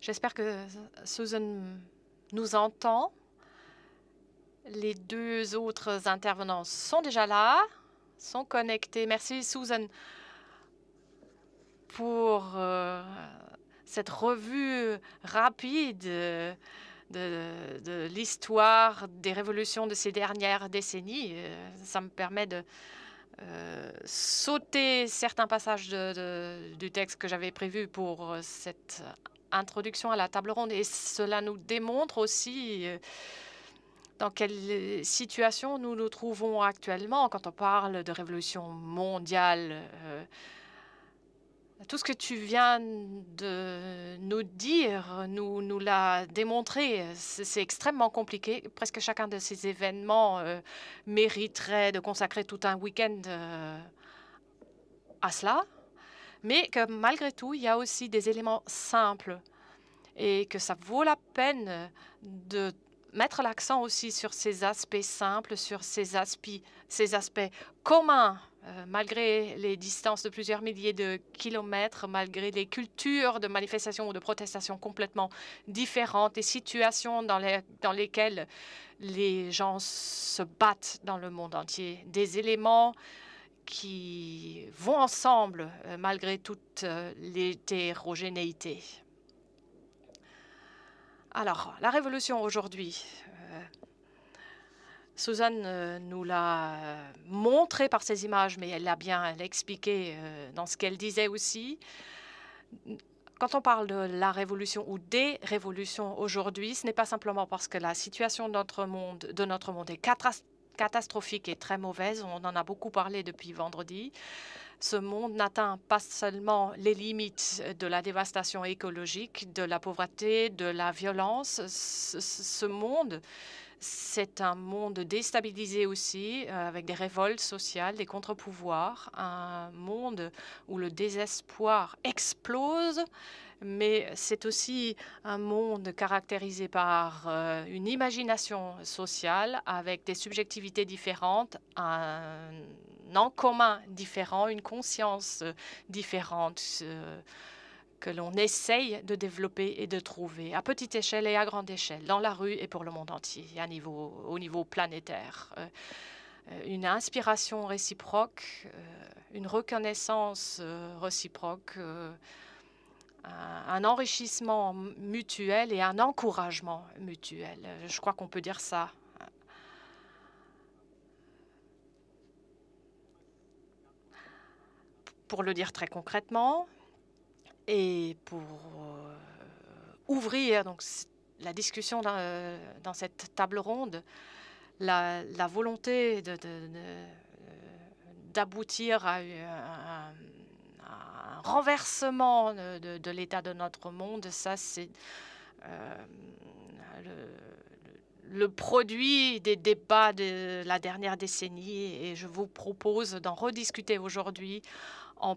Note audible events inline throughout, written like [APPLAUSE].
J'espère que Susan nous entend. Les deux autres intervenants sont déjà là, sont connectés. Merci, Susan, pour euh, cette revue rapide de, l'histoire des révolutions de ces dernières décennies. Euh, ça me permet de euh, sauter certains passages du texte que j'avais prévu pour cette introduction à la table ronde. Et cela nous démontre aussi euh, dans quelle euh, situation nous nous trouvons actuellement quand on parle de révolution mondiale. Euh, tout ce que tu viens de nous dire nous, nous l'a démontré. C'est extrêmement compliqué. Presque chacun de ces événements mériterait de consacrer tout un week-end à cela mais que malgré tout, il y a aussi des éléments simples et que ça vaut la peine de mettre l'accent aussi sur ces aspects simples, sur ces aspects, ces aspects communs, euh, malgré les distances de plusieurs milliers de kilomètres, malgré les cultures de manifestations ou de protestations complètement différentes, les situations dans, les, dans lesquelles les gens se battent dans le monde entier, des éléments qui vont ensemble euh, malgré toute euh, l'hétérogénéité. Alors, la révolution aujourd'hui, euh, Suzanne nous l'a montré par ses images, mais elle l'a bien expliqué dans ce qu'elle disait aussi. Quand on parle de la révolution ou des révolutions aujourd'hui, ce n'est pas simplement parce que la situation de notre monde, de notre monde est catastrophique catastrophique et très mauvaise. On en a beaucoup parlé depuis vendredi. Ce monde n'atteint pas seulement les limites de la dévastation écologique, de la pauvreté, de la violence. Ce, monde c'est un monde déstabilisé aussi, euh, avec des révoltes sociales, des contre-pouvoirs, un monde où le désespoir explose mais c'est aussi un monde caractérisé par euh, une imagination sociale avec des subjectivités différentes, un en commun différent, une conscience euh, différente euh, que l'on essaye de développer et de trouver à petite échelle et à grande échelle, dans la rue et pour le monde entier, à au niveau planétaire. une inspiration réciproque, une reconnaissance réciproque, un enrichissement mutuel et un encouragement mutuel. Je crois qu'on peut dire ça. Pour le dire très concrètement et pour euh, ouvrir donc, la discussion euh, dans, cette table ronde, la, volonté euh, d'aboutir à, un renversement de, l'état de notre monde. Ça, c'est euh, le, produit des débats de la dernière décennie et je vous propose d'en rediscuter aujourd'hui en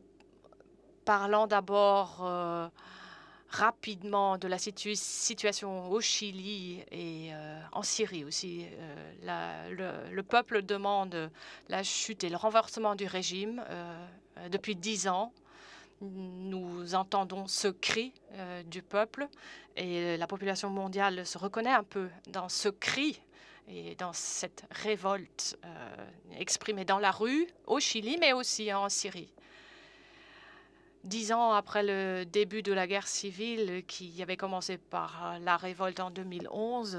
parlant d'abord euh, rapidement de la situation au Chili et euh, en Syrie aussi. le, peuple demande la chute et le renversement du régime depuis dix ans nous entendons ce cri euh, du peuple et la population mondiale se reconnaît un peu dans ce cri et dans cette révolte euh, exprimée dans la rue au Chili, mais aussi en Syrie. Dix ans après le début de la guerre civile qui avait commencé par la révolte en 2011,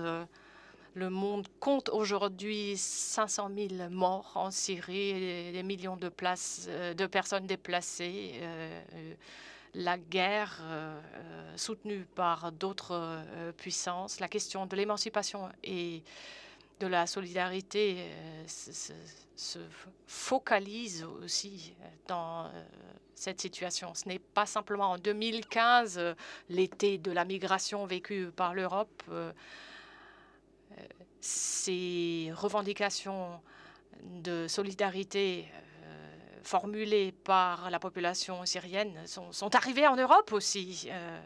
le monde compte aujourd'hui 500 000 morts en Syrie, des millions de, places, euh, de personnes déplacées. Euh, euh, la guerre soutenue par d'autres puissances, la question de l'émancipation et de la solidarité se focalise aussi dans cette situation. Ce n'est pas simplement en 2015 l'été de la migration vécue par l'Europe ces revendications de solidarité euh, formulées par la population syrienne sont, arrivées en Europe aussi euh,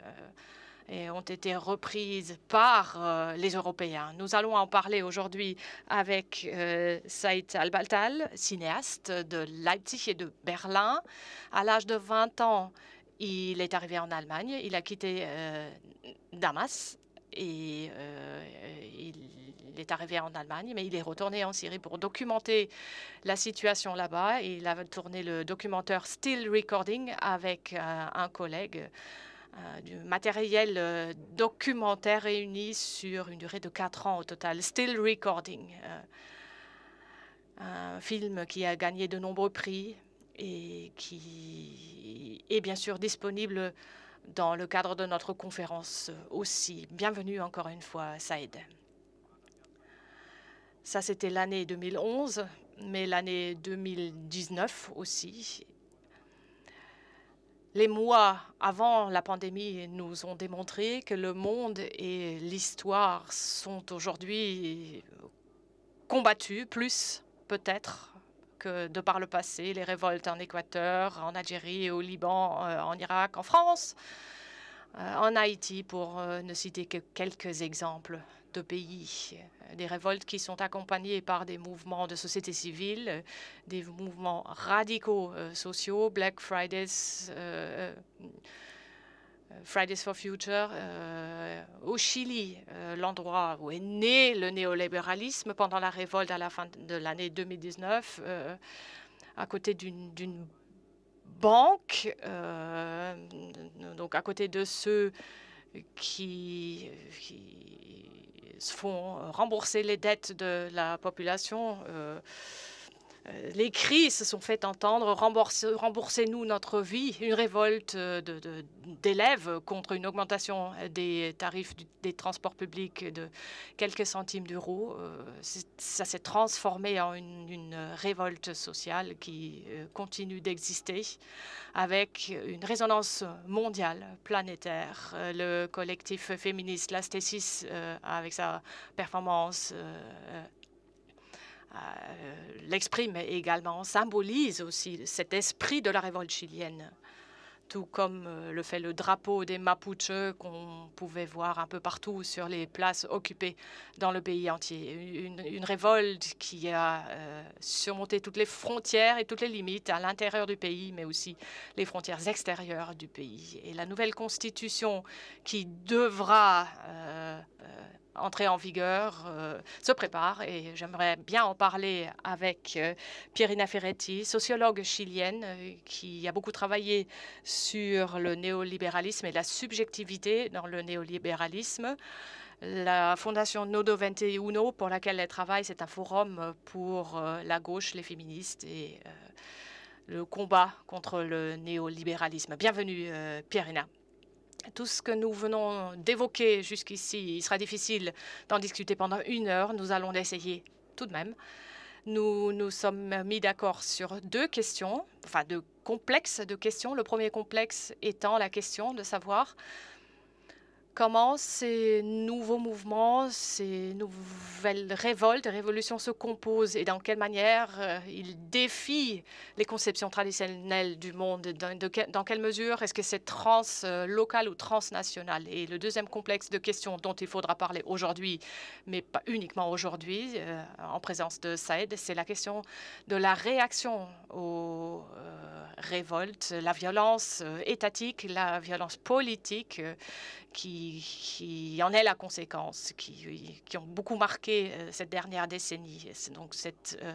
et ont été reprises par euh, les Européens. Nous allons en parler aujourd'hui avec Saïd Al-Baltal, cinéaste de Leipzig et de Berlin. À l'âge de 20 ans, il est arrivé en Allemagne. Il a quitté Damas et il il est arrivé en Allemagne, mais il est retourné en Syrie pour documenter la situation là-bas. Il a tourné le documentaire Still Recording avec euh, un collègue euh, du matériel euh, documentaire réuni sur une durée de quatre ans au total. Still Recording, un film qui a gagné de nombreux prix et qui est bien sûr disponible dans le cadre de notre conférence aussi. Bienvenue encore une fois, Saïd. Ça, c'était l'année 2011, mais l'année 2019 aussi. Les mois avant la pandémie nous ont démontré que le monde et l'histoire sont aujourd'hui combattus, plus peut-être que de par le passé, les révoltes en Équateur, en Algérie, au Liban, euh, en Irak, en France, euh, en Haïti, pour euh, ne citer que quelques exemples pays, euh, des révoltes qui sont accompagnées par des mouvements de société civile, euh, des mouvements radicaux euh, sociaux, Black Fridays, Fridays for Future. au Chili, l'endroit où est né le néolibéralisme pendant la révolte à la fin de l'année 2019, à côté d'une banque, donc à côté de ceux qui, se font rembourser les dettes de la population. Euh, euh, les cris se sont fait entendre, remboursez-nous notre vie, une révolte euh, d'élèves de, contre une augmentation euh, des tarifs des transports publics de quelques centimes d'euros. ça s'est transformé en une, révolte sociale qui continue d'exister avec une résonance mondiale, planétaire. Le collectif féministe, la avec sa performance euh, l'exprime également, symbolise aussi cet esprit de la révolte chilienne, tout comme euh, le fait le drapeau des Mapuche qu'on pouvait voir un peu partout sur les places occupées dans le pays entier. Une, révolte qui a euh, surmonté toutes les frontières et toutes les limites à l'intérieur du pays, mais aussi les frontières extérieures du pays. Et la nouvelle constitution qui devra entrée en vigueur euh, se prépare et j'aimerais bien en parler avec euh, Pierina Ferretti, sociologue chilienne euh, qui a beaucoup travaillé sur le néolibéralisme et la subjectivité dans le néolibéralisme. La fondation Nodo 21 pour laquelle elle travaille, c'est un forum pour la gauche, les féministes et le combat contre le néolibéralisme. Bienvenue, Pierina tout ce que nous venons d'évoquer jusqu'ici, il sera difficile d'en discuter pendant une heure. Nous allons l'essayer tout de même. Nous nous sommes mis d'accord sur deux questions, enfin deux complexes de questions. Le premier complexe étant la question de savoir comment ces nouveaux mouvements, ces nouvelles révoltes, révolutions se composent et dans quelle manière euh, ils défient les conceptions traditionnelles du monde, dans, quelle mesure est-ce que c'est translocal euh, ou transnational. Et le deuxième complexe de questions dont il faudra parler aujourd'hui, mais pas uniquement aujourd'hui, euh, en présence de Saïd, c'est la question de la réaction aux révoltes, la violence étatique, la violence politique qui qui, en est la conséquence, qui, qui ont beaucoup marqué euh, cette dernière décennie. C'est donc cette euh,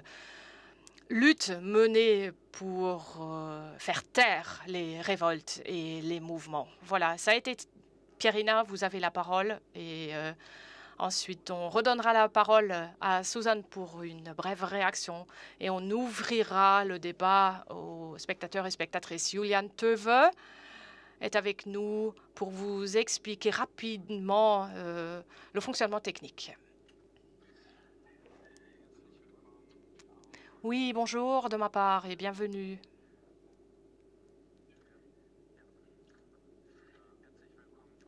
lutte menée pour euh, faire taire les révoltes et les mouvements. Voilà, ça a été. Pierina, vous avez la parole et ensuite on redonnera la parole à Suzanne pour une brève réaction et on ouvrira le débat aux spectateurs et spectatrices. Julian Teuve est avec nous pour vous expliquer rapidement euh, le fonctionnement technique. Oui, bonjour de ma part et bienvenue.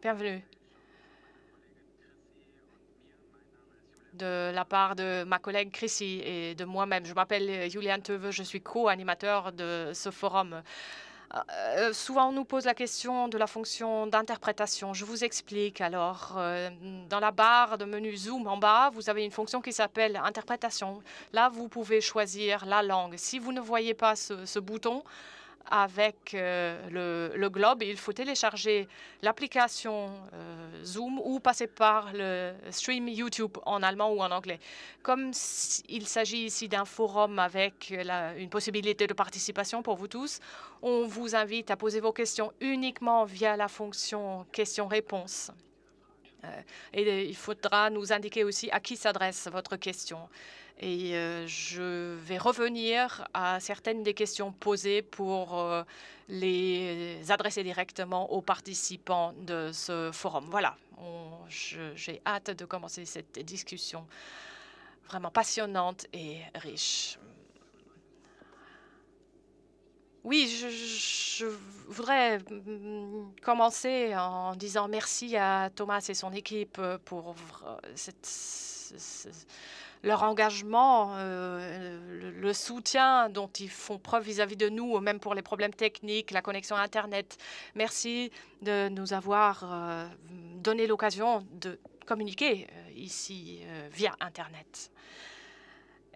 Bienvenue. de la part de ma collègue Chrissy et de moi-même. Je m'appelle Julian Teveux, je suis co-animateur de ce forum. Euh, souvent, on nous pose la question de la fonction d'interprétation. Je vous explique. Alors, euh, dans la barre de menu Zoom en bas, vous avez une fonction qui s'appelle interprétation. Là, vous pouvez choisir la langue. Si vous ne voyez pas ce bouton, avec euh, le, globe. Il faut télécharger l'application euh, Zoom ou passer par le stream YouTube en allemand ou en anglais. Comme il s'agit ici d'un forum avec une possibilité de participation pour vous tous, on vous invite à poser vos questions uniquement via la fonction questions-réponses. Euh, et euh, il faudra nous indiquer aussi à qui s'adresse votre question. Et euh, je vais revenir à certaines des questions posées pour les adresser directement aux participants de ce forum. Voilà, j'ai hâte de commencer cette discussion vraiment passionnante et riche. Oui, je, je voudrais mm, commencer en disant merci à Thomas et son équipe euh, pour cette, leur engagement, euh, le soutien dont ils font preuve vis-à-vis de nous, même pour les problèmes techniques, la connexion Internet. Merci de nous avoir euh, donné l'occasion de communiquer ici via Internet.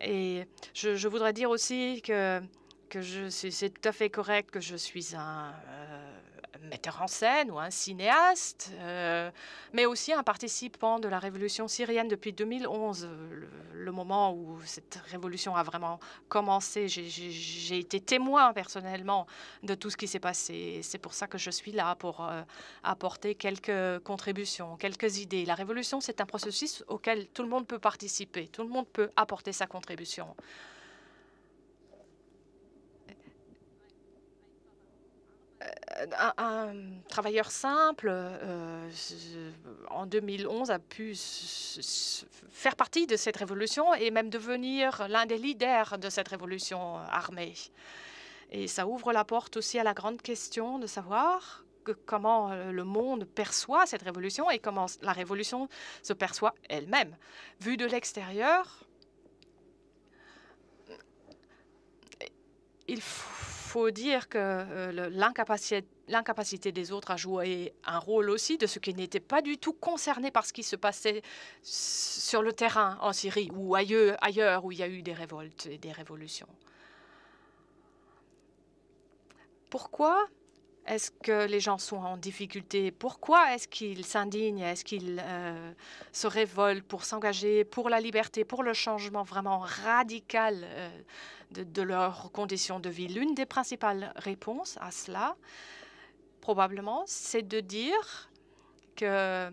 Et je, je, voudrais dire aussi que que je c'est tout à fait correct que je suis un euh, metteur en scène ou un cinéaste, euh, mais aussi un participant de la révolution syrienne depuis 2011, euh, le, moment où cette révolution a vraiment commencé. J'ai, été témoin personnellement de tout ce qui s'est passé. C'est pour ça que je suis là, pour apporter quelques contributions, quelques idées. La révolution, c'est un processus auquel tout le monde peut participer, tout le monde peut apporter sa contribution. un, travailleur simple euh, en 2011 a pu faire partie de cette révolution et même devenir l'un des leaders de cette révolution armée. Et ça ouvre la porte aussi à la grande question de savoir comment euh, le monde perçoit cette révolution et comment la révolution se perçoit elle-même. Vu de l'extérieur, il faut faut dire que euh, l'incapacité des autres à joué un rôle aussi de ce qui n'étaient pas du tout concernés par ce qui se passait sur le terrain en Syrie ou ailleurs, ailleurs où il y a eu des révoltes et des révolutions. Pourquoi est-ce que les gens sont en difficulté Pourquoi est-ce qu'ils s'indignent Est-ce qu'ils euh, se révoltent pour s'engager pour la liberté, pour le changement vraiment radical euh, de, de, leurs conditions de vie L'une des principales réponses à cela, probablement, c'est de dire que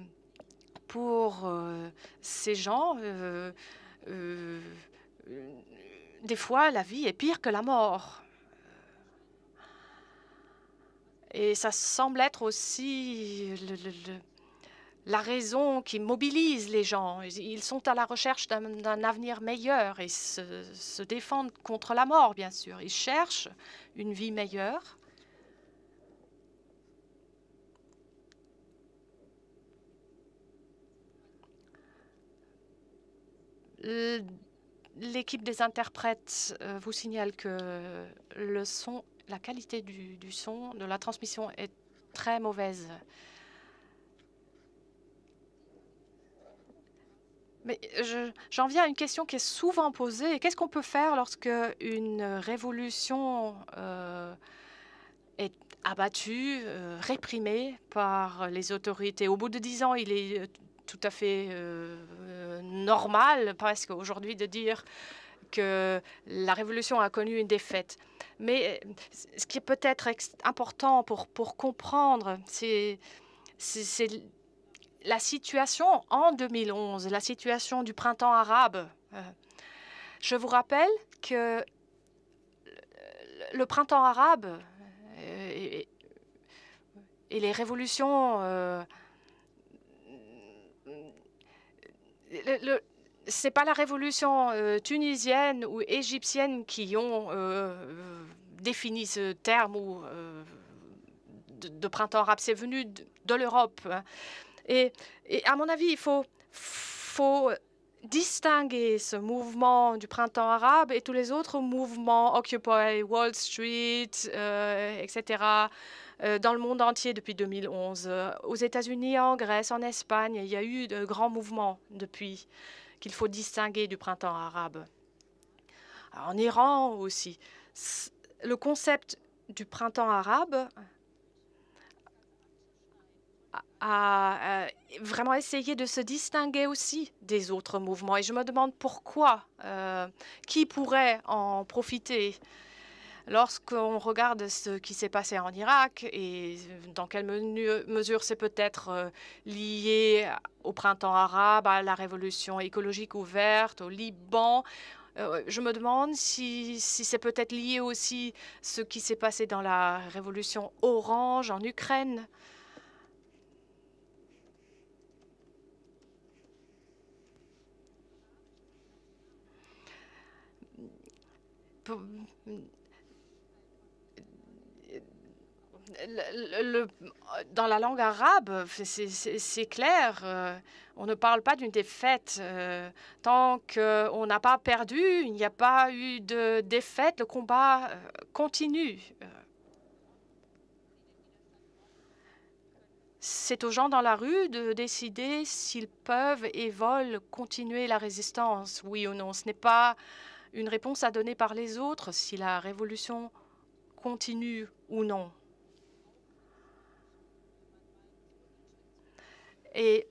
pour euh, ces gens, des fois, la vie est pire que la mort. Et ça semble être aussi la raison qui mobilise les gens. Ils sont à la recherche d'un avenir meilleur et se, se défendent contre la mort, bien sûr. Ils cherchent une vie meilleure. L'équipe des interprètes euh, vous signale que le son la qualité du, son, de la transmission est très mauvaise. Mais j'en viens à une question qui est souvent posée. Qu'est-ce qu'on peut faire lorsque une révolution euh, est abattue, euh, réprimée par les autorités Au bout de dix ans, il est euh, tout à fait normal, presque aujourd'hui, de dire que la révolution a connu une défaite. Mais euh, ce qui est peut-être important pour, pour comprendre, c'est la situation en 2011, la situation du printemps arabe. Euh, je vous rappelle que le printemps arabe euh, et, les révolutions... le, c'est pas la révolution euh, tunisienne ou égyptienne qui ont euh, défini ce terme ou, euh, de, printemps arabe, c'est venu de, l'Europe. Hein. Et, à mon avis, il faut, faut distinguer ce mouvement du printemps arabe et tous les autres mouvements, Occupy Wall Street, etc., dans le monde entier depuis 2011. Aux États-Unis, en Grèce, en Espagne, il y a eu de grands mouvements depuis qu'il faut distinguer du printemps arabe. en Iran aussi, le concept du printemps arabe a vraiment essayé de se distinguer aussi des autres mouvements. Et je me demande pourquoi, euh, qui pourrait en profiter Lorsqu'on regarde ce qui s'est passé en Irak et dans quelle mesure c'est peut-être euh, lié au printemps arabe, à la révolution écologique ouverte, au Liban, euh, je me demande si, si c'est peut-être lié aussi ce qui s'est passé dans la révolution orange en Ukraine. le, dans la langue arabe, c'est clair, euh, on ne parle pas d'une défaite. Euh, tant qu'on n'a pas perdu, il n'y a pas eu de défaite, le combat euh, continue. C'est aux gens dans la rue de décider s'ils peuvent et veulent continuer la résistance, oui ou non. Ce n'est pas une réponse à donner par les autres si la révolution continue ou non. Et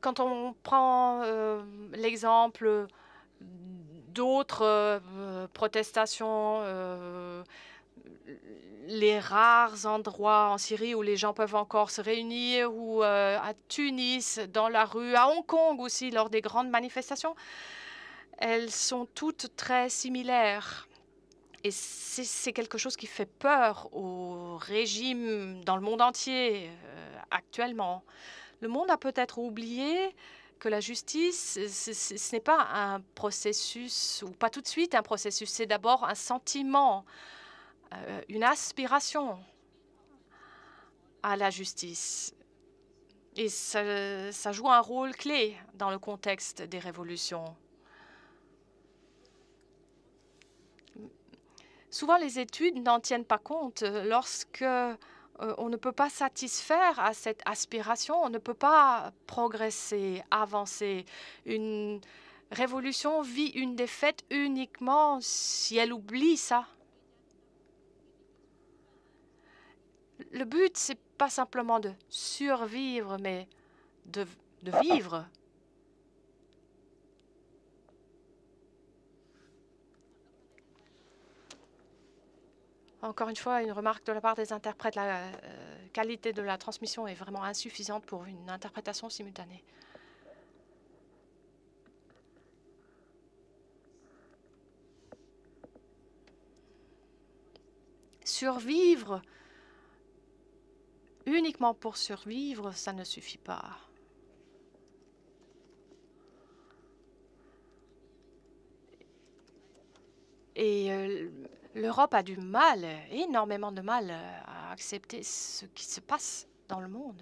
quand on prend euh, l'exemple d'autres euh, protestations, euh, les rares endroits en Syrie où les gens peuvent encore se réunir, ou à Tunis, dans la rue, à Hong Kong aussi, lors des grandes manifestations, elles sont toutes très similaires. Et c'est quelque chose qui fait peur au régime dans le monde entier euh, actuellement. Le monde a peut-être oublié que la justice, ce n'est pas un processus, ou pas tout de suite un processus, c'est d'abord un sentiment, euh, une aspiration à la justice. Et ça, ça joue un rôle clé dans le contexte des révolutions. Souvent, les études n'en tiennent pas compte euh, lorsque euh, on ne peut pas satisfaire à cette aspiration, on ne peut pas progresser, avancer. Une révolution vit une défaite uniquement si elle oublie ça. Le but, c'est pas simplement de survivre, mais de, de vivre. Encore une fois, une remarque de la part des interprètes, la euh, qualité de la transmission est vraiment insuffisante pour une interprétation simultanée. Survivre, uniquement pour survivre, ça ne suffit pas. Et euh, l'Europe a du mal, énormément de mal, euh, à accepter ce qui se passe dans le monde.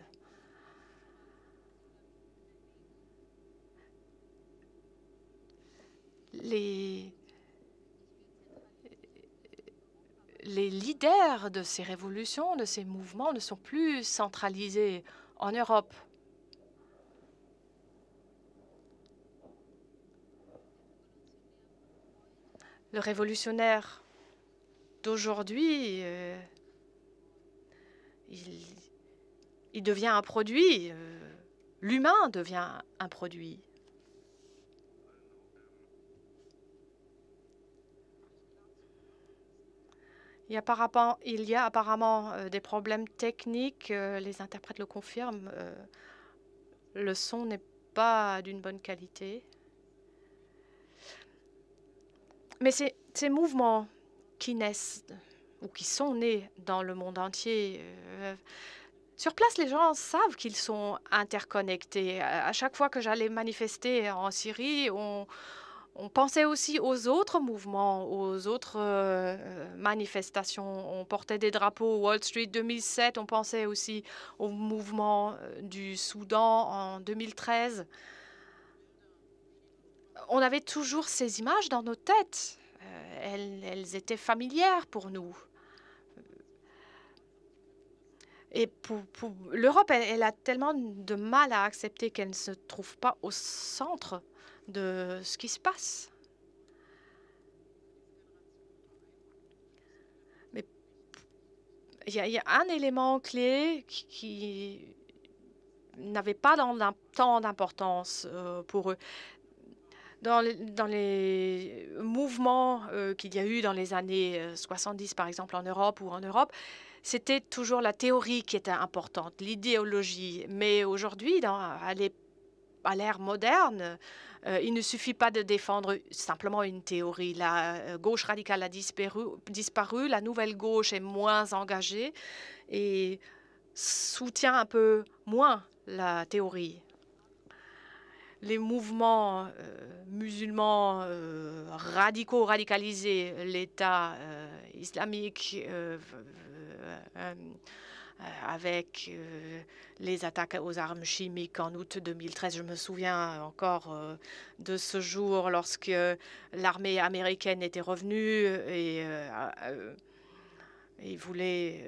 Les, leaders de ces révolutions, de ces mouvements ne sont plus centralisés en Europe. Le révolutionnaire Aujourd'hui, euh, il, devient un produit. Euh, l'humain devient un produit. Il y, a apparemment, il y apparemment euh, des problèmes techniques, les interprètes le confirment. Le son n'est pas d'une bonne qualité. Mais ces mouvements qui naissent ou qui sont nés dans le monde entier. Euh, sur place, les gens savent qu'ils sont interconnectés. À chaque fois que j'allais manifester en Syrie, on, pensait aussi aux autres mouvements, aux autres euh, manifestations. On portait des drapeaux Wall Street 2007, on pensait aussi au mouvement euh, du Soudan en 2013. On avait toujours ces images dans nos têtes. Euh, elles, étaient familières pour nous. Et pour, l'Europe, elle, a tellement de mal à accepter qu'elle ne se trouve pas au centre de ce qui se passe. Mais il y, a un élément clé qui, n'avait pas tant d'importance euh, pour eux dans les, mouvements euh, qu'il y a eu dans les années 70, euh, par exemple, en Europe ou en Europe, c'était toujours la théorie qui était importante, l'idéologie. Mais aujourd'hui, à l'ère moderne, euh, il ne suffit pas de défendre simplement une théorie. La gauche radicale a disparu la nouvelle gauche est moins engagée et soutient un peu moins la théorie les mouvements euh, musulmans euh, radicaux, radicalisés, l'État euh, islamique avec les attaques aux armes chimiques en août 2013. Je me souviens encore de ce jour lorsque l'armée américaine était revenue et, et voulait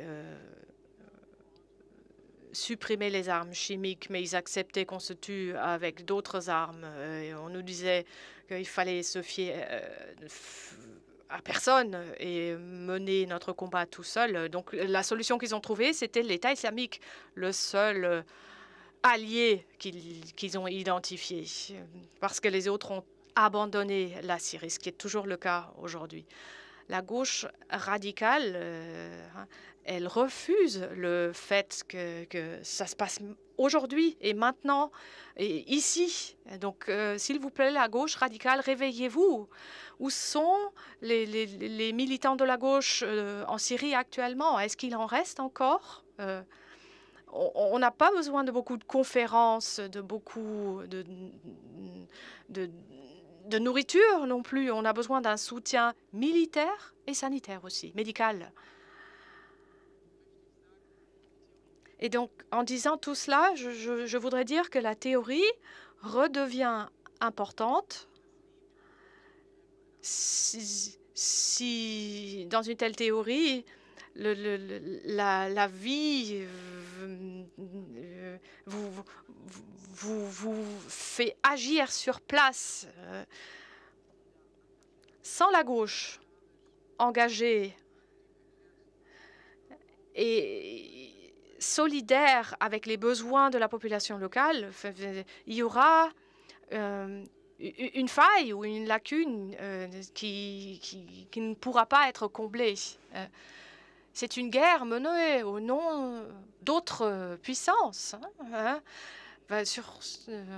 supprimer les armes chimiques, mais ils acceptaient qu'on se tue avec d'autres armes. Euh, et on nous disait qu'il fallait se fier euh, à personne et mener notre combat tout seul. Donc la solution qu'ils ont trouvée, c'était l'État islamique, le seul euh, allié qu'ils ont identifié, parce que les autres ont abandonné la Syrie, ce qui est toujours le cas aujourd'hui la gauche radicale, euh, hein, elle refuse le fait que, ça se passe aujourd'hui et maintenant et ici. Donc, euh, s'il vous plaît, la gauche radicale, réveillez-vous. Où sont les, militants de la gauche euh, en Syrie actuellement Est-ce qu'il en reste encore on n'a pas besoin de beaucoup de conférences, de beaucoup de de nourriture non plus. On a besoin d'un soutien militaire et sanitaire aussi, médical. Et donc, en disant tout cela, je, voudrais dire que la théorie redevient importante si, dans une telle théorie, le, la, la, vie, euh, vous, vous, vous, fait agir sur place. Euh, sans la gauche engagée et solidaire avec les besoins de la population locale, il y aura euh, une faille ou une lacune euh, qui, ne pourra pas être comblée. C'est une guerre menée au nom d'autres puissances. Hein, hein. Bah, euh,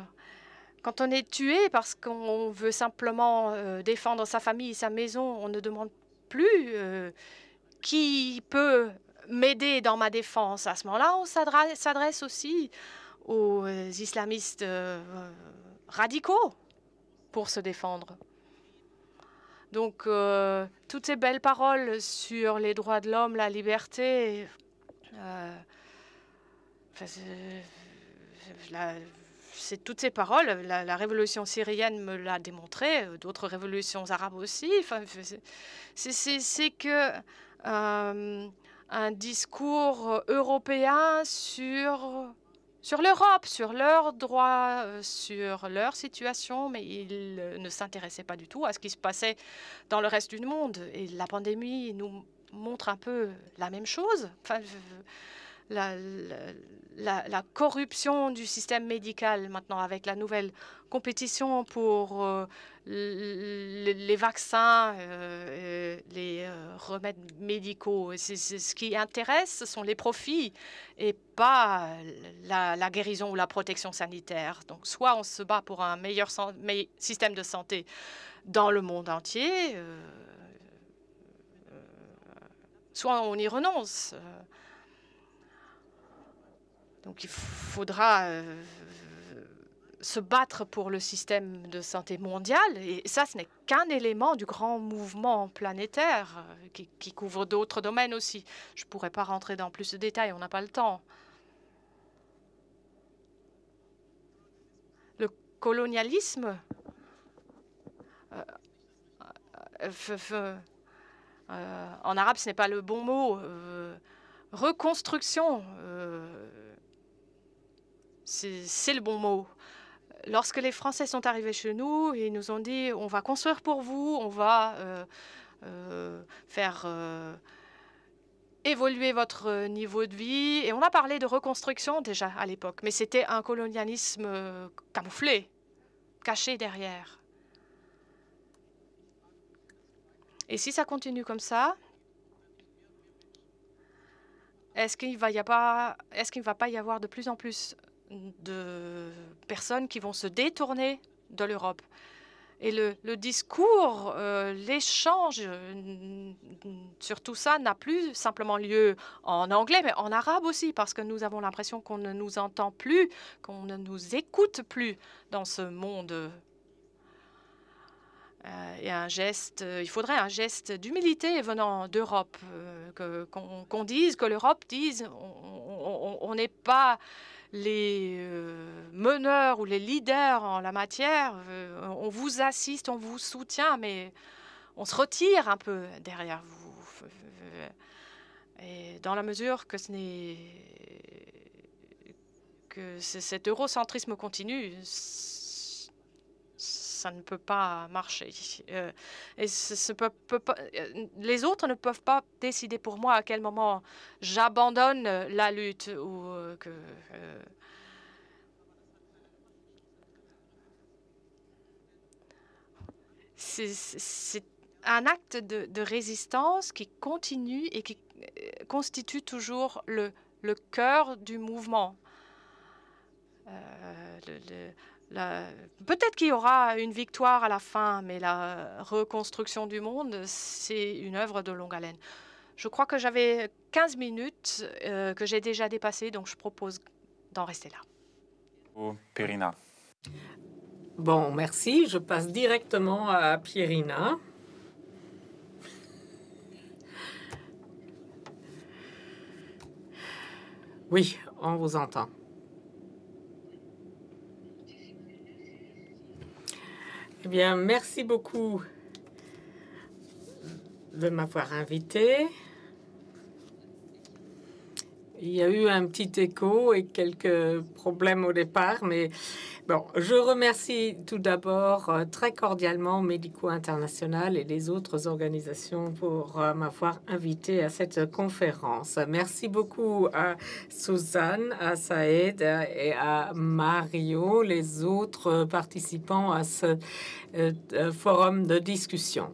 quand on est tué parce qu'on veut simplement euh, défendre sa famille, sa maison, on ne demande plus euh, qui peut m'aider dans ma défense. À ce moment-là, on s'adresse aussi aux islamistes radicaux pour se défendre. Donc, toutes ces belles paroles sur les droits de l'homme, la liberté, c'est toutes ces paroles, la, révolution syrienne me l'a démontré, euh, d'autres révolutions arabes aussi. Enfin, c'est que euh, un discours européen sur sur l'Europe, sur leurs droits, euh, sur leur situation, mais ils ne s'intéressaient pas du tout à ce qui se passait dans le reste du monde. Et la pandémie nous montre un peu la même chose. Enfin, la, corruption du système médical maintenant avec la nouvelle compétition pour euh, les, vaccins, euh, euh, les remèdes médicaux. ce qui intéresse, ce sont les profits et pas la, guérison ou la protection sanitaire. Donc soit on se bat pour un meilleur système de santé dans le monde entier, soit on y renonce. Donc il faudra euh, se battre pour le système de santé mondial. Et ça, ce n'est qu'un élément du grand mouvement planétaire euh, qui, couvre d'autres domaines aussi. Je ne pourrais pas rentrer dans plus de détails, on n'a pas le temps. Le colonialisme euh, en arabe, ce n'est pas le bon mot, reconstruction c'est le bon mot. Lorsque les Français sont arrivés chez nous, ils nous ont dit on va construire pour vous, on va euh, euh, faire euh, évoluer votre niveau de vie. Et on a parlé de reconstruction déjà à l'époque, mais c'était un colonialisme camouflé, caché derrière. Et si ça continue comme ça, est-ce qu'il ne va, va pas y avoir de plus en plus de personnes qui vont se détourner de l'Europe. Et le, discours, euh, l'échange euh, sur tout ça n'a plus simplement lieu en anglais, mais en arabe aussi, parce que nous avons l'impression qu'on ne nous entend plus, qu'on ne nous écoute plus dans ce monde. Euh, et un geste, il faudrait un geste d'humilité venant d'Europe, qu'on dise, que l'Europe dise, on n'est pas les euh, meneurs ou les leaders en la matière, euh, on vous assiste, on vous soutient, mais on se retire un peu derrière vous. Et dans la mesure que ce n'est que cet eurocentrisme continue, ça ne peut pas marcher. Euh, et euh, les autres ne peuvent pas décider pour moi à quel moment j'abandonne euh, la lutte ou que. c'est un acte de, résistance qui continue et qui constitue toujours le, cœur du mouvement. Peut-être qu'il y aura une victoire à la fin, mais la reconstruction du monde, c'est une œuvre de longue haleine. Je crois que j'avais 15 minutes euh, que j'ai déjà dépassées, donc je propose d'en rester là. Oh, Bon, merci. Je passe directement à Pierina. Oui, on vous entend. Eh bien, merci beaucoup de m'avoir invité. Il y a eu un petit écho et quelques problèmes au départ, mais bon, je remercie tout d'abord euh, très cordialement Médico International et les autres organisations pour euh, m'avoir invité à cette conférence. Merci beaucoup à Suzanne, à Saïd euh, et à Mario, les autres participants à ce forum de discussion.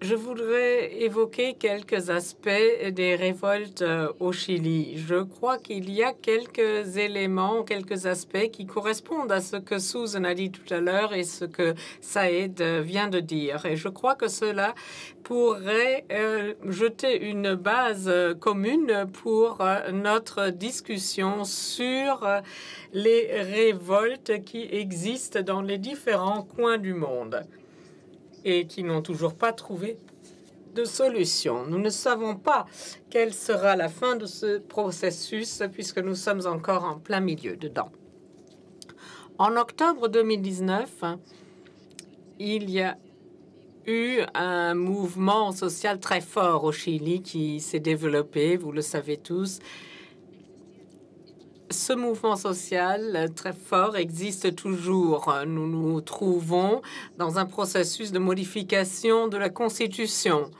Je voudrais évoquer quelques aspects des révoltes euh, au Chili. Je crois qu'il y a quelques éléments, quelques aspects qui correspondent à ce que Susan a dit tout à l'heure et ce que Saïd euh, vient de dire. Et je crois que cela pourrait euh, jeter une base commune pour notre discussion sur les révoltes qui existent dans les différents coins du monde et qui n'ont toujours pas trouvé de solution. Nous ne savons pas quelle sera la fin de ce processus puisque nous sommes encore en plein milieu dedans. En octobre 2019, il y a eu un mouvement social très fort au Chili qui s'est développé, vous le savez tous, ce mouvement social très fort existe toujours. Nous nous trouvons dans un processus de modification de la Constitution.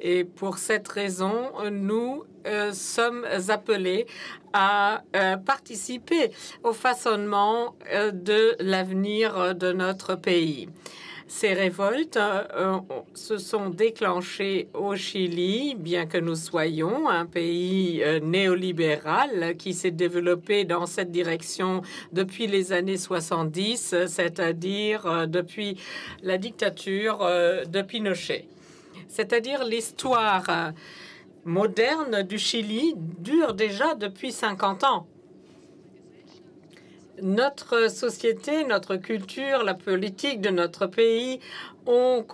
Et pour cette raison, nous euh, sommes appelés à euh, participer au façonnement euh, de l'avenir de notre pays. Ces révoltes euh, euh, se sont déclenchées au Chili, bien que nous soyons un pays euh, néolibéral qui s'est développé dans cette direction depuis les années 70, c'est-à-dire depuis la dictature de Pinochet. C'est-à-dire l'histoire moderne du Chili dure déjà depuis 50 ans notre société, notre culture, la politique de notre pays ont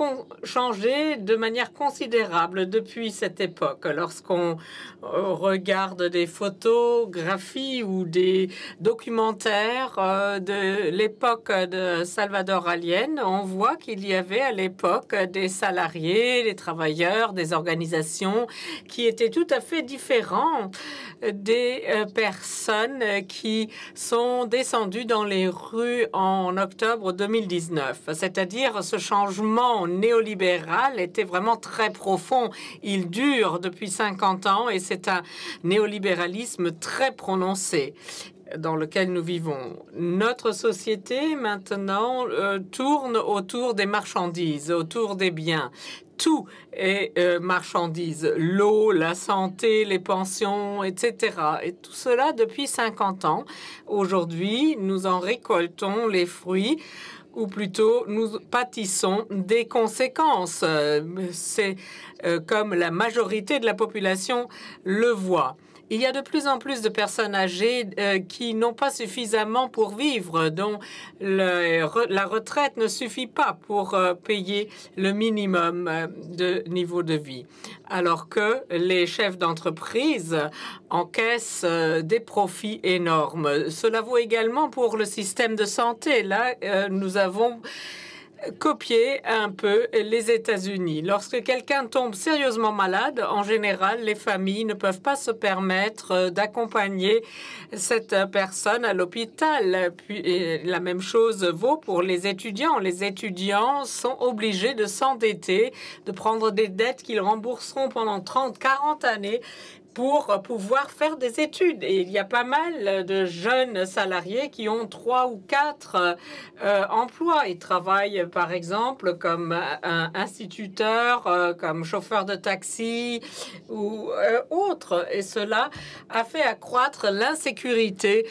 changé de manière considérable depuis cette époque. Lorsqu'on euh, regarde des photographies ou des documentaires euh, de l'époque de Salvador Allende, on voit qu'il y avait à l'époque des salariés, des travailleurs, des organisations qui étaient tout à fait différents des euh, personnes qui sont descendues dans les rues en octobre 2019, c'est-à-dire ce changement changement néolibéral était vraiment très profond. Il dure depuis 50 ans et c'est un néolibéralisme très prononcé dans lequel nous vivons. Notre société maintenant euh, tourne autour des marchandises, autour des biens. Tout est euh, marchandise, l'eau, la santé, les pensions, etc. Et tout cela depuis 50 ans. Aujourd'hui, nous en récoltons les fruits ou plutôt nous pâtissons des conséquences. Euh, c'est euh, comme la majorité de la population le voit il y a de plus en plus de personnes âgées euh, qui n'ont pas suffisamment pour vivre, dont la retraite ne suffit pas pour euh, payer le minimum euh, de niveau de vie, alors que les chefs d'entreprise encaissent des profits énormes. Cela vaut également pour le système de santé. Là, nous avons copier un peu les États-Unis. Lorsque quelqu'un tombe sérieusement malade, en général, les familles ne peuvent pas se permettre euh, d'accompagner cette personne à l'hôpital. la même chose vaut pour les étudiants. Les étudiants sont obligés de s'endetter, de prendre des dettes qu'ils rembourseront pendant 30, 40 années pour pouvoir faire des études. Et il y a pas mal de jeunes salariés qui ont trois ou quatre euh, emplois. Ils travaillent, par exemple, comme un instituteur, euh, comme chauffeur de taxi ou euh, autre. Et cela a fait accroître l'insécurité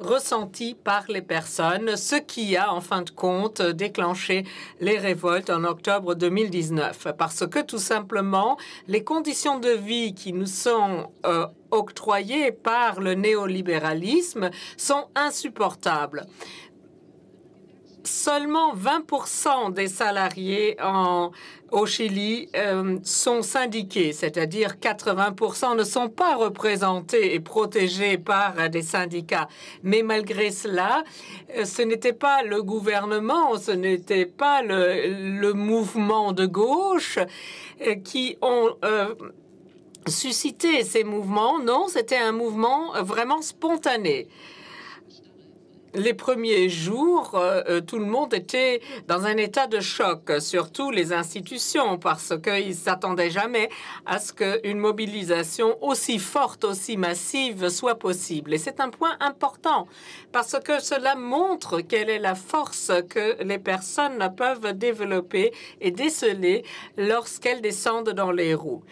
ressenti par les personnes, ce qui a en fin de compte déclenché les révoltes en octobre 2019. Parce que tout simplement, les conditions de vie qui nous sont euh, octroyées par le néolibéralisme sont insupportables seulement 20 des salariés au Chili euh, sont syndiqués, c'est-à-dire 80 ne sont pas représentés et protégés par euh, des syndicats. Mais malgré cela, euh, ce n'était pas le gouvernement, ce n'était pas le, mouvement de gauche qui ont... suscité ces mouvements, non, c'était un mouvement vraiment spontané les premiers jours, euh, euh, tout le monde était dans un état de choc, surtout les institutions, parce qu'ils s'attendaient jamais à ce qu'une mobilisation aussi forte, aussi massive soit possible. Et c'est un point important, parce que cela montre quelle est la force que les personnes peuvent développer et déceler lorsqu'elles descendent dans les roues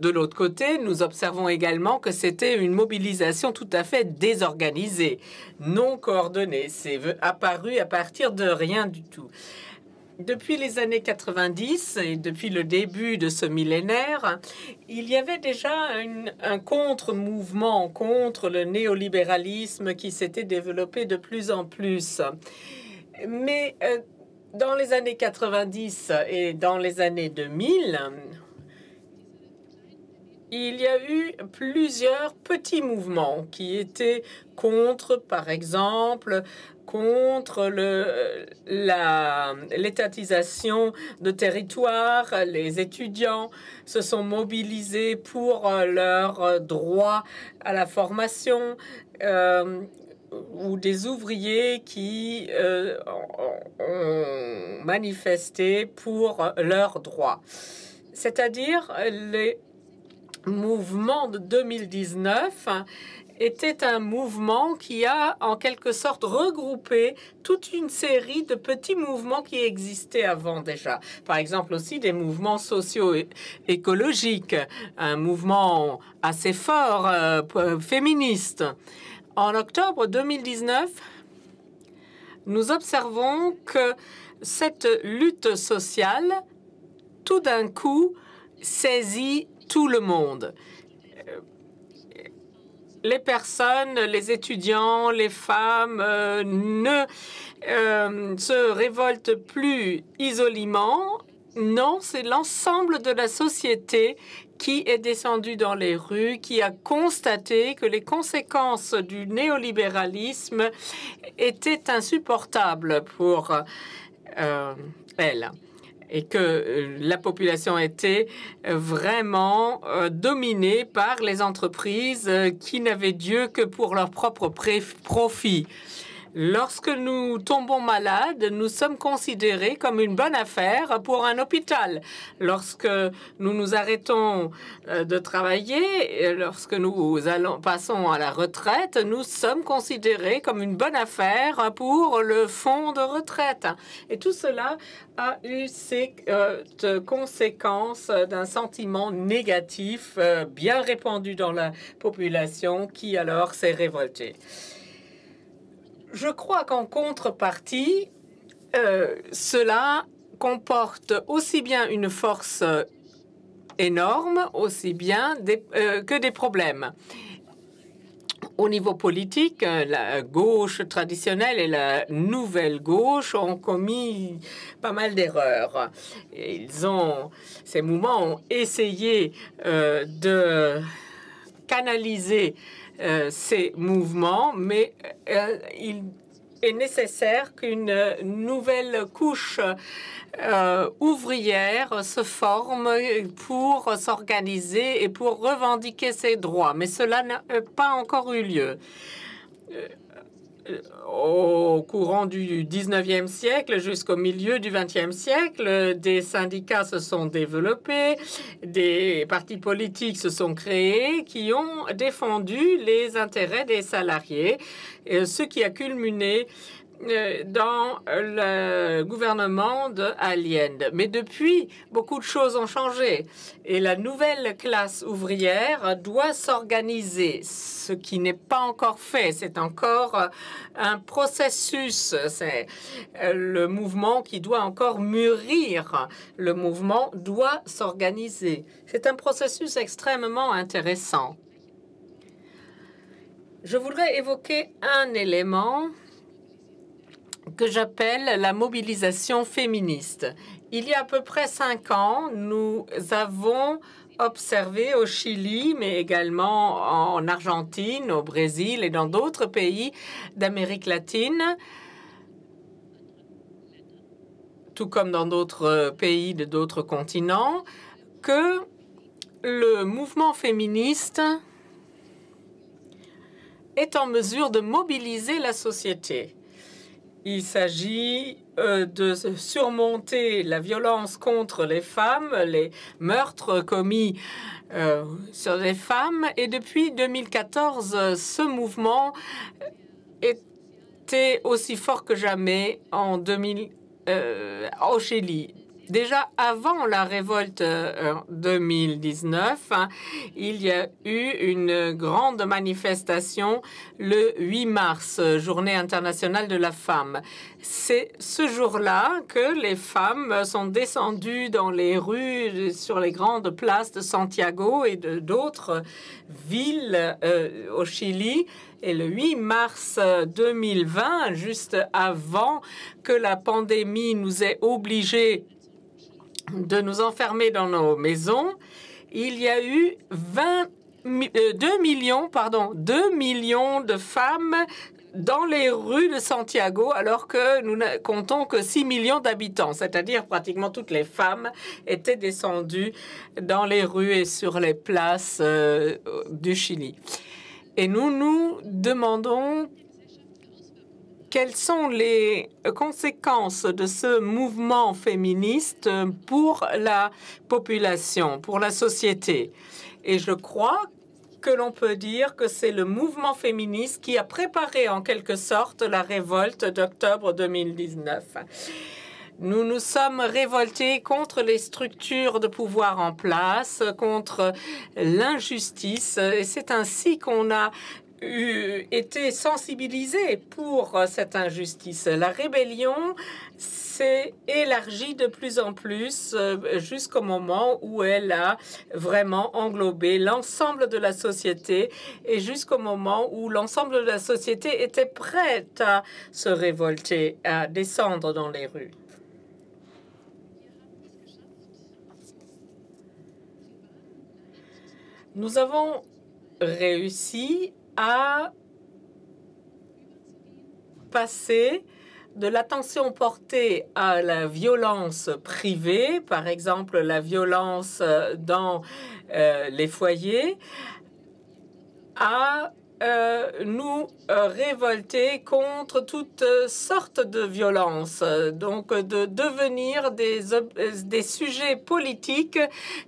de l'autre côté, nous observons également que c'était une mobilisation tout à fait désorganisée, non coordonnée. C'est apparu à partir de rien du tout. Depuis les années 90 et depuis le début de ce millénaire, il y avait déjà un contre-mouvement contre le néolibéralisme qui s'était développé de plus en plus. Mais euh, dans les années 90 et dans les années 2000, il y a eu plusieurs petits mouvements qui étaient contre, par exemple, contre l'étatisation de territoires. Les étudiants se sont mobilisés pour euh, leur droit à la formation. Euh, ou des ouvriers qui euh, ont manifesté pour leurs droit. C'est-à-dire les mouvement de 2019 était un mouvement qui a en quelque sorte regroupé toute une série de petits mouvements qui existaient avant déjà. Par exemple aussi des mouvements socio-écologiques, un mouvement assez fort euh, euh, féministe. En octobre 2019, nous observons que cette lutte sociale, tout d'un coup, saisit tout le monde. Euh, les personnes, les étudiants, les femmes euh, ne euh, se révoltent plus isolément. Non, c'est l'ensemble de la société qui est descendue dans les rues, qui a constaté que les conséquences du néolibéralisme étaient insupportables pour elle et que euh, la population était euh, vraiment euh, dominée par les entreprises qui n'avaient Dieu que pour leur propre profit. Lorsque nous tombons malades, nous sommes considérés comme une bonne affaire pour un hôpital. Lorsque nous nous arrêtons euh, de travailler, lorsque nous allons, passons à la retraite, nous sommes considérés comme une bonne affaire pour le fonds de retraite. Et tout cela a eu ses euh, conséquences d'un sentiment négatif euh, bien répandu dans la population qui alors s'est révoltée. Je crois qu'en contrepartie, euh, cela comporte aussi bien une force énorme, aussi bien euh, que des problèmes. Au niveau politique, euh, la gauche traditionnelle et la nouvelle gauche ont commis pas mal d'erreurs. Ils ont, ces mouvements ont essayé de canaliser euh, ces mouvements, mais euh, il est nécessaire qu'une euh, nouvelle couche ouvrière se forme pour s'organiser et pour revendiquer ses droits. Mais cela n'a pas encore eu lieu. Euh, au courant du 19e siècle jusqu'au milieu du 20e siècle, des syndicats se sont développés, des partis politiques se sont créés qui ont défendu les intérêts des salariés, euh, ce qui a culminé euh, dans le gouvernement de Allende. Mais depuis, beaucoup de choses ont changé et la nouvelle classe ouvrière doit s'organiser, ce qui n'est pas encore fait. C'est encore euh, un processus, c'est euh, le mouvement qui doit encore mûrir. Le mouvement doit s'organiser. C'est un processus extrêmement intéressant. Je voudrais évoquer un élément que j'appelle la mobilisation féministe. Il y a à peu près cinq ans, nous avons observé au Chili, mais également en Argentine, au Brésil et dans d'autres pays d'Amérique latine, tout comme dans d'autres pays de d'autres continents, que le mouvement féministe est en mesure de mobiliser la société. Il s'agit euh, de surmonter la violence contre les femmes, les meurtres commis euh, sur les femmes. Et depuis 2014, ce mouvement était aussi fort que jamais en 2000, euh, au Chili déjà avant la révolte 2019, euh, hein, il y a eu une grande manifestation le 8 mars, euh, journée internationale de la femme. C'est ce jour-là que les femmes sont descendues dans les rues, sur les grandes places de Santiago et d'autres villes euh, au Chili. Et le 8 mars 2020, juste avant que la pandémie nous ait obligés de nous enfermer dans nos maisons, il y a eu 20, 2 euh, millions, pardon, 2 millions de femmes dans les rues de Santiago, alors que nous ne comptons que 6 millions d'habitants, c'est-à-dire pratiquement toutes les femmes étaient descendues dans les rues et sur les places euh, du Chili. Et nous nous demandons quelles sont les conséquences de ce mouvement féministe pour la population, pour la société. Et je crois que l'on peut dire que c'est le mouvement féministe qui a préparé en quelque sorte la révolte d'octobre 2019. Nous nous sommes révoltés contre les structures de pouvoir en place, contre l'injustice, et c'est ainsi qu'on a été sensibilisé pour euh, cette injustice. La rébellion s'est élargie de plus en plus euh, jusqu'au moment où elle a vraiment englobé l'ensemble de la société et jusqu'au moment où l'ensemble de la société était prête à se révolter, à descendre dans les rues. Nous avons réussi à passer de l'attention portée à la violence privée, par exemple la violence euh, dans euh, les foyers, à euh, nous révolter contre toutes sortes de violences, donc de devenir des, des sujets politiques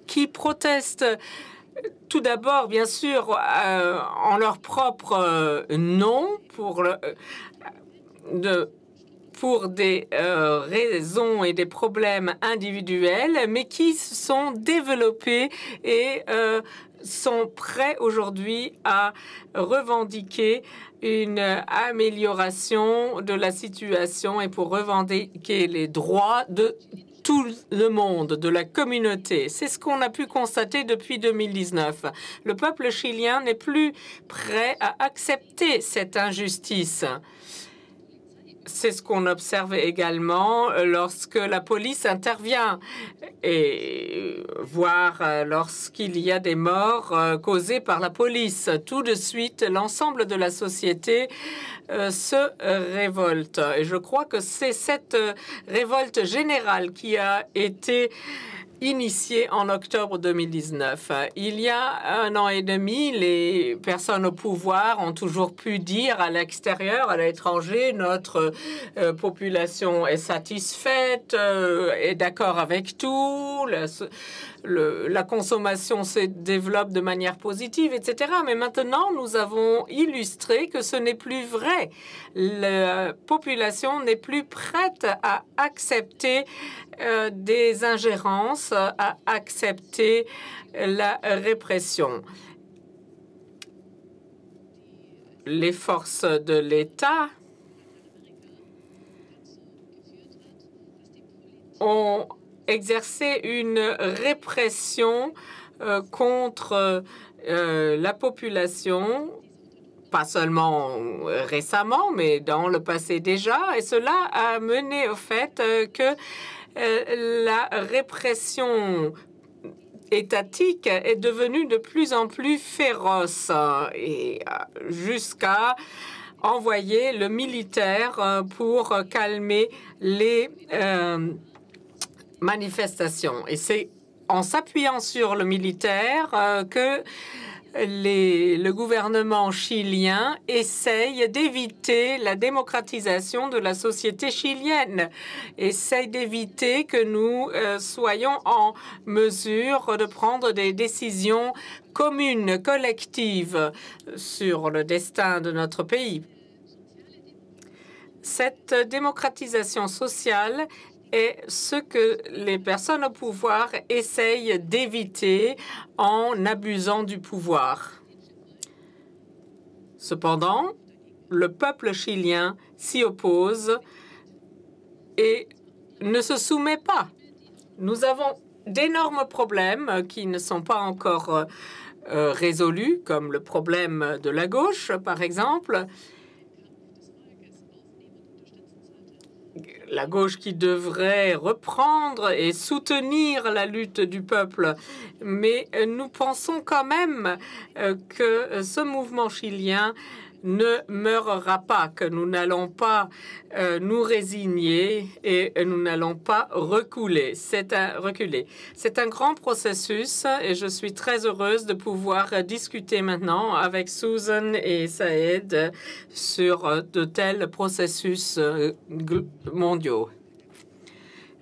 qui protestent tout d'abord, bien sûr, euh, en leur propre euh, nom, pour, euh, des raisons et des problèmes individuels, mais qui se sont développés et sont prêts aujourd'hui à revendiquer une amélioration de la situation et pour revendiquer les droits de tout le monde, de la communauté. C'est ce qu'on a pu constater depuis 2019. Le peuple chilien n'est plus prêt à accepter cette injustice c'est ce qu'on observe également euh, lorsque la police intervient, et euh, voire euh, lorsqu'il y a des morts causées par la police. Tout de suite, l'ensemble de la société se révolte. Et je crois que c'est cette révolte générale qui a été initié en octobre 2019. Il y a un an et demi, les personnes au pouvoir ont toujours pu dire à l'extérieur, à l'étranger, notre euh, population est satisfaite, euh, est d'accord avec tout, la consommation se développe de manière positive, etc. Mais maintenant, nous avons illustré que ce n'est plus vrai. La population n'est plus prête à accepter euh, des ingérences, à accepter la répression. Les forces de l'État ont exercé une répression euh, contre euh, la population, pas seulement récemment, mais dans le passé déjà. Et cela a mené au fait que euh, la répression étatique est devenue de plus en plus féroce et euh, jusqu'à envoyer le militaire euh, pour calmer les manifestations. Et c'est en s'appuyant sur le militaire que le gouvernement chilien essaye d'éviter la démocratisation de la société chilienne, essaye d'éviter que nous euh, soyons en mesure de prendre des décisions communes, collectives sur le destin de notre pays. Cette démocratisation sociale est ce que les personnes au pouvoir essayent d'éviter en abusant du pouvoir. Cependant, le peuple chilien s'y oppose et ne se soumet pas. Nous avons d'énormes problèmes qui ne sont pas encore euh, résolus, comme le problème de la gauche, par exemple, la gauche qui devrait reprendre et soutenir la lutte du peuple. Mais euh, nous pensons quand même euh, que euh, ce mouvement chilien ne meurra pas, que nous n'allons pas euh, nous résigner et nous n'allons pas reculer. C'est un, reculer. C'est un grand processus et je suis très heureuse de pouvoir discuter maintenant avec Susan et Saïd sur de tels processus euh, mondiaux.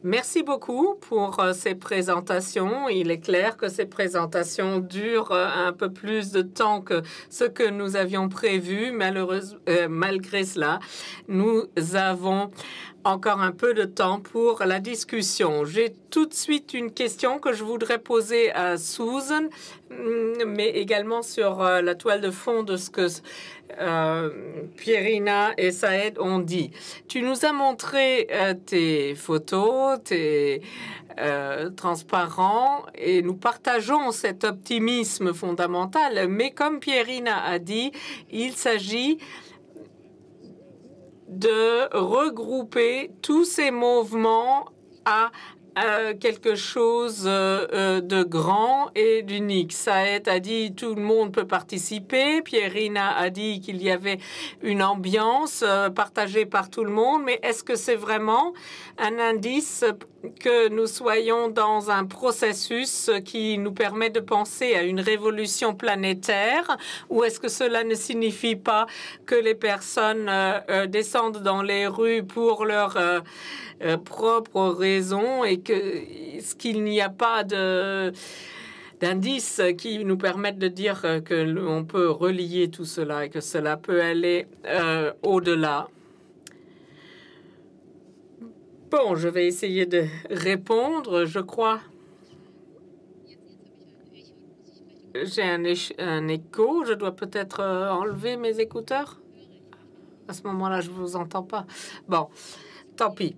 Merci beaucoup pour euh, ces présentations. Il est clair que ces présentations durent euh, un peu plus de temps que ce que nous avions prévu. Malheureusement, euh, malgré cela, nous avons encore un peu de temps pour la discussion. J'ai tout de suite une question que je voudrais poser à Susan, mm, mais également sur la toile de fond de ce que euh, Pierina et Saed ont dit. Tu nous as montré euh, tes photos, tes euh, transparents, et nous partageons cet optimisme fondamental. Mais comme Pierina a dit, il s'agit de regrouper tous ces mouvements à quelque chose euh, euh, de grand et d'unique. Saët a dit tout le monde peut participer. Pierina a dit qu'il y avait une ambiance euh, partagée par tout le monde. Mais est-ce que c'est vraiment un indice que nous soyons dans un processus qui nous permet de penser à une révolution planétaire ou est-ce que cela ne signifie pas que les personnes euh, euh, descendent dans les rues pour leurs euh, propres raisons et que ce qu'il n'y a pas de d'indices qui nous permettent de dire que l'on peut relier tout cela et que cela peut aller au-delà. Bon, je vais essayer de répondre, je crois. J'ai un, un, écho, je dois peut-être euh, enlever mes écouteurs. À ce moment-là, je ne vous entends pas. Bon, tant pis.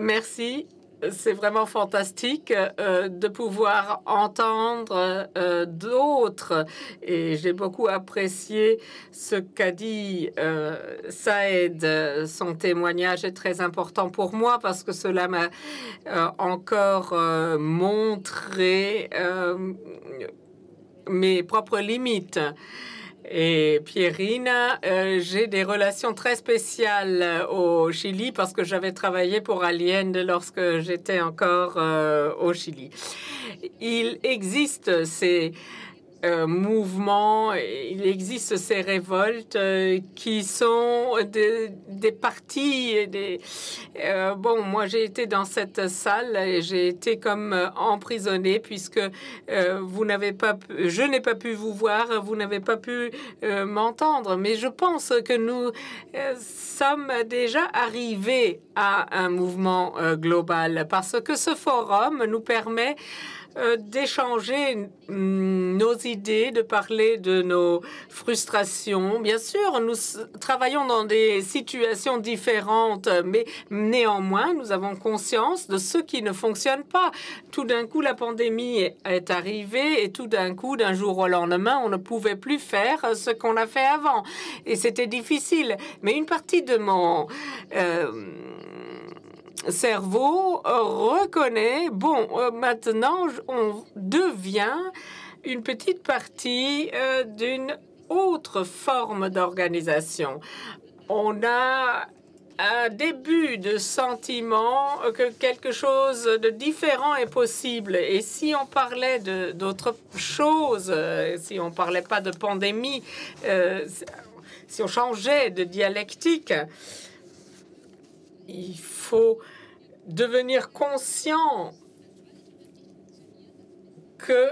Merci c'est vraiment fantastique euh, de pouvoir entendre euh, d'autres. Et j'ai beaucoup apprécié ce qu'a dit euh, Saïd. Son témoignage est très important pour moi parce que cela m'a encore montré mes propres limites et Pierina, euh, J'ai des relations très spéciales euh, au Chili parce que j'avais travaillé pour Alien lorsque j'étais encore euh, au Chili. Il existe ces euh, mouvements, il existe ces révoltes euh, qui sont des partis. Des, euh, bon, moi j'ai été dans cette salle et j'ai été comme emprisonnée puisque vous n'avez pas, je n'ai pas pu vous voir, vous n'avez pas pu m'entendre. Mais je pense que nous sommes déjà arrivés à un mouvement global parce que ce forum nous permet euh, d'échanger mm, nos idées, de parler de nos frustrations. Bien sûr, nous travaillons dans des situations différentes, mais néanmoins, nous avons conscience de ce qui ne fonctionne pas. Tout d'un coup, la pandémie est arrivée et tout d'un coup, d'un jour au lendemain, on ne pouvait plus faire euh, ce qu'on a fait avant. Et c'était difficile. Mais une partie de mon... Euh, cerveau reconnaît, bon, euh, maintenant, on devient une petite partie euh, d'une autre forme d'organisation. On a un début de sentiment que quelque chose de différent est possible. Et si on parlait d'autres choses, euh, si on parlait pas de pandémie, si on changeait de dialectique, il faut devenir conscient que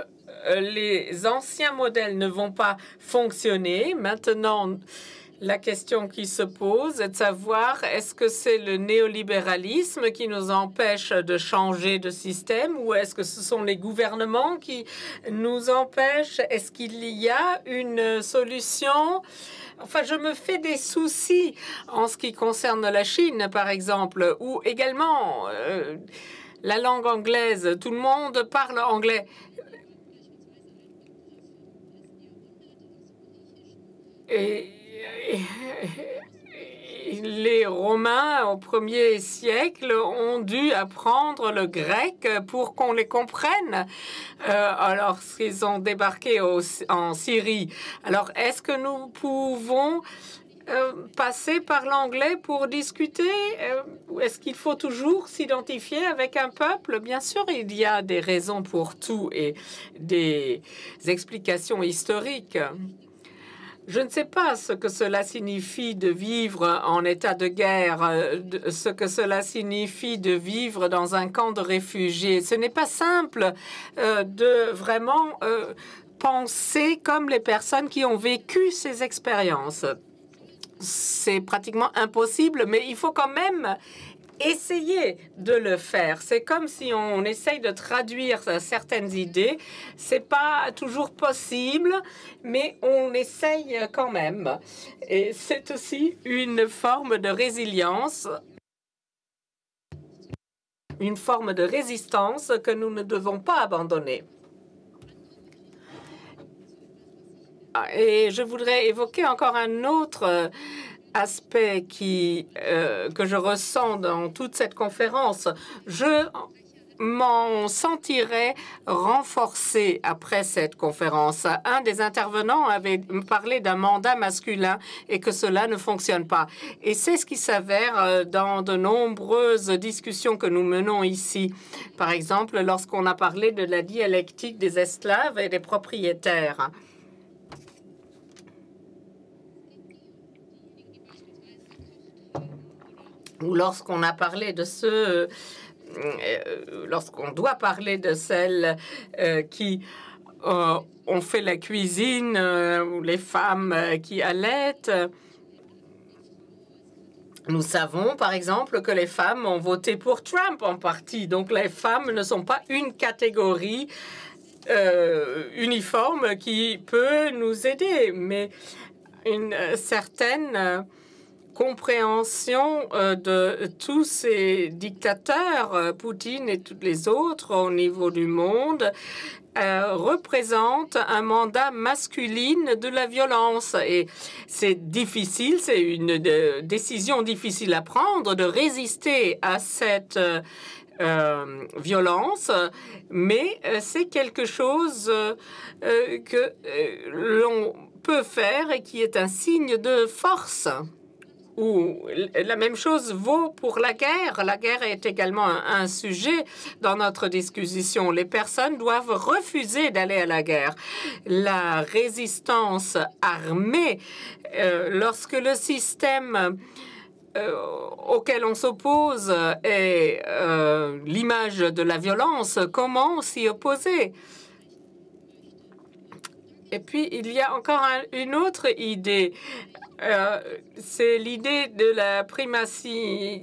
euh, les anciens modèles ne vont pas fonctionner. Maintenant, la question qui se pose est de savoir est-ce que c'est le néolibéralisme qui nous empêche de changer de système ou est-ce que ce sont les gouvernements qui nous empêchent Est-ce qu'il y a une solution Enfin, je me fais des soucis en ce qui concerne la Chine, par exemple, ou également euh, la langue anglaise. Tout le monde parle anglais. Et les Romains au premier siècle ont dû apprendre le grec pour qu'on les comprenne. lorsqu'ils euh, alors ont débarqué en Syrie. Alors est-ce que nous pouvons euh, passer par l'anglais pour discuter euh, Est-ce qu'il faut toujours s'identifier avec un peuple Bien sûr, il y a des raisons pour tout et des explications historiques. Je ne sais pas ce que cela signifie de vivre en état de guerre, euh, ce que cela signifie de vivre dans un camp de réfugiés. Ce n'est pas simple euh, de vraiment euh, penser comme les personnes qui ont vécu ces expériences. C'est pratiquement impossible, mais il faut quand même essayer de le faire. C'est comme si on essaye de traduire euh, certaines idées. C'est pas toujours possible, mais on essaye euh, quand même. Et c'est aussi une forme de résilience une forme de résistance que nous ne devons pas abandonner. Ah, et je voudrais évoquer encore un autre euh, aspect qui, euh, que je ressens dans toute cette conférence. Je m'en sentirais renforcé après cette conférence. Un des intervenants avait parlé d'un mandat masculin et que cela ne fonctionne pas. Et c'est ce qui s'avère euh, dans de nombreuses discussions que nous menons ici. Par exemple, lorsqu'on a parlé de la dialectique des esclaves et des propriétaires. lorsqu'on a parlé de ceux, euh, euh, lorsqu'on doit parler de celles euh, qui ont fait la cuisine, ou les femmes qui allaitent, nous savons, par exemple, que les femmes ont voté pour Trump en partie. Donc les femmes ne sont pas une catégorie uniforme qui peut nous aider, mais une certaine compréhension euh, de tous ces dictateurs, euh, Poutine et tous les autres au niveau du monde, euh, représente un mandat masculine de la violence. Et c'est difficile, c'est une décision difficile à prendre de résister à cette violence, mais c'est quelque chose que l'on peut faire et qui est un signe de force où la même chose vaut pour la guerre. La guerre est également un, sujet dans notre discussion. Les personnes doivent refuser d'aller à la guerre. La résistance armée, euh, lorsque le système euh, auquel on s'oppose est euh, l'image de la violence, comment s'y opposer et puis, il y a encore une autre idée. Euh, c'est l'idée de la primatie.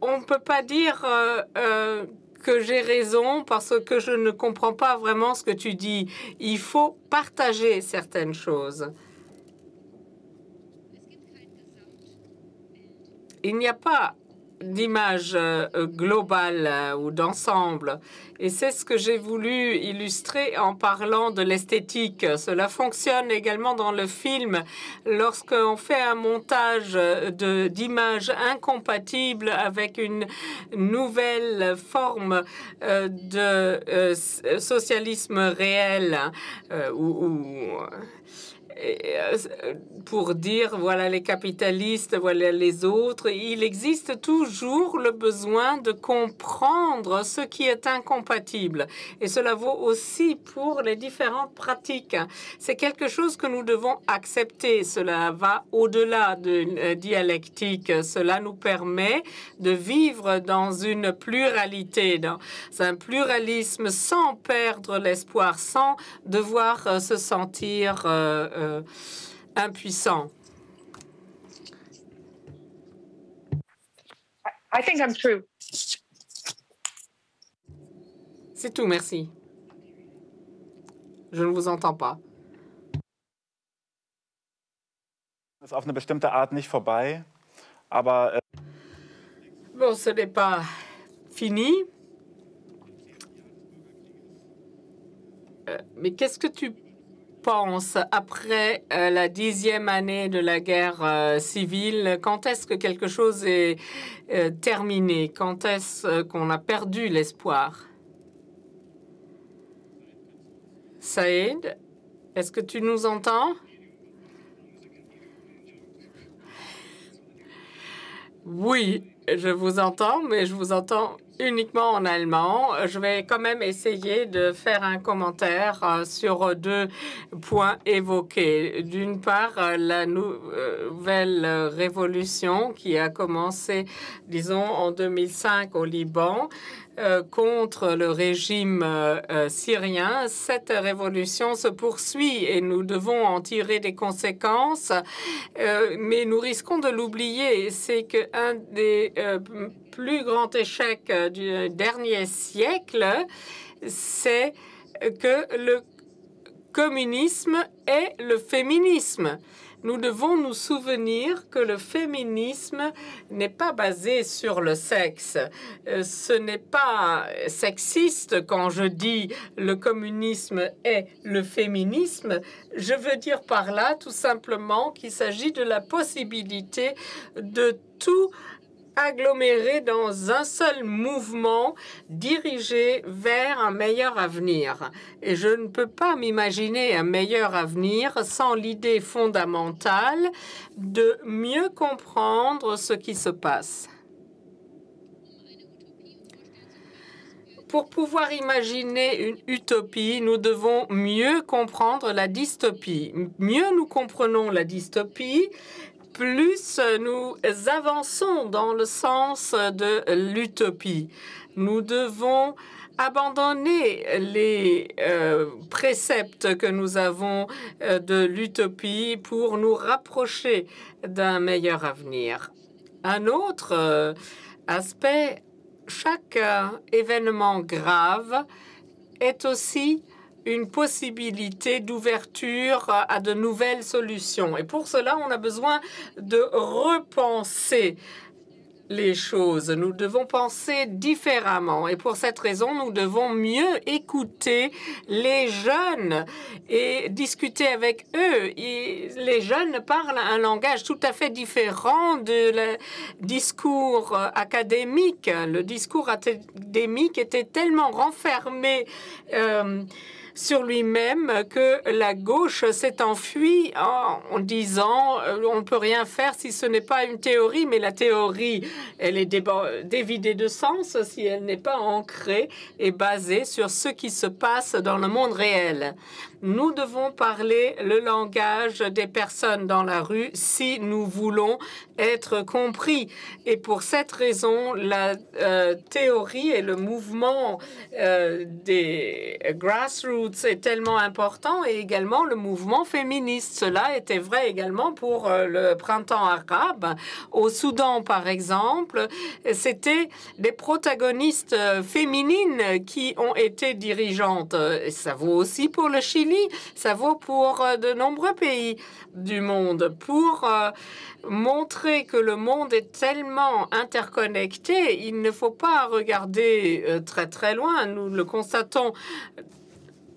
on ne peut pas dire euh, euh, que j'ai raison parce que je ne comprends pas vraiment ce que tu dis. Il faut partager certaines choses. Il n'y a pas d'image euh, euh, globale euh, ou d'ensemble. Et c'est ce que j'ai voulu illustrer en parlant de l'esthétique. Cela fonctionne également dans le film lorsqu'on fait un montage d'images incompatibles avec une nouvelle forme de socialisme réel ou euh, pour dire voilà les capitalistes, voilà les autres. Il existe toujours le besoin de comprendre ce qui est incompatible. Et cela vaut aussi pour les différentes pratiques. C'est quelque chose que nous devons accepter. Cela va au-delà d'une euh, dialectique. Cela nous permet de vivre dans une pluralité, dans un pluralisme sans perdre l'espoir, sans devoir euh, se sentir euh, impuissant. I think I'm true. C'est tout, merci. Je ne vous entends pas. Auf eine bestimmte Art nicht vorbei, aber äh, Bon, ce n'est pas fini. Euh, mais qu'est-ce que tu pense, après euh, la dixième année de la guerre euh, civile, quand est-ce que quelque chose est euh, terminé Quand est-ce qu'on a perdu l'espoir Saïd, est-ce que tu nous entends Oui, je vous entends, mais je vous entends uniquement en allemand. Je vais quand même essayer de faire un commentaire euh, sur deux points évoqués. D'une part, euh, la euh, nouvelle révolution qui a commencé, disons, en 2005 au Liban, euh, contre le régime euh, euh, syrien, cette révolution se poursuit et nous devons en tirer des conséquences, mais nous risquons de l'oublier. C'est qu'un des plus grands échecs du dernier siècle, c'est que le communisme est le féminisme. Nous devons nous souvenir que le féminisme n'est pas basé sur le sexe. Euh, ce n'est pas sexiste quand je dis le communisme est le féminisme. Je veux dire par là tout simplement qu'il s'agit de la possibilité de tout agglomérés dans un seul mouvement dirigé vers un meilleur avenir. Et je ne peux pas m'imaginer un meilleur avenir sans l'idée fondamentale de mieux comprendre ce qui se passe. Pour pouvoir imaginer une utopie, nous devons mieux comprendre la dystopie. Mieux nous comprenons la dystopie plus nous avançons dans le sens de l'utopie. Nous devons abandonner les euh, préceptes que nous avons euh, de l'utopie pour nous rapprocher d'un meilleur avenir. Un autre euh, aspect, chaque événement grave est aussi une possibilité d'ouverture à de nouvelles solutions. Et pour cela, on a besoin de repenser les choses. Nous devons penser différemment. Et pour cette raison, nous devons mieux écouter les jeunes et discuter avec eux. les jeunes parlent un langage tout à fait différent du discours euh, académique. Le discours académique était tellement renfermé. Euh, sur lui-même que la gauche s'est enfuie en disant euh, on ne peut rien faire si ce n'est pas une théorie, mais la théorie, elle est dévidée de sens si elle n'est pas ancrée et basée sur ce qui se passe dans le monde réel. Nous devons parler le langage des personnes dans la rue si nous voulons être compris. Et pour cette raison, la euh, théorie et le mouvement euh, des grassroots c'est tellement important. Et également le mouvement féministe. Cela était vrai également pour euh, le printemps arabe. Au Soudan, par exemple, c'était des protagonistes euh, féminines qui ont été dirigeantes. Et ça vaut aussi pour le Chili, ça vaut pour euh, de nombreux pays du monde. Pour montrer que le monde est tellement interconnecté, il ne faut pas regarder très très loin. Nous le constatons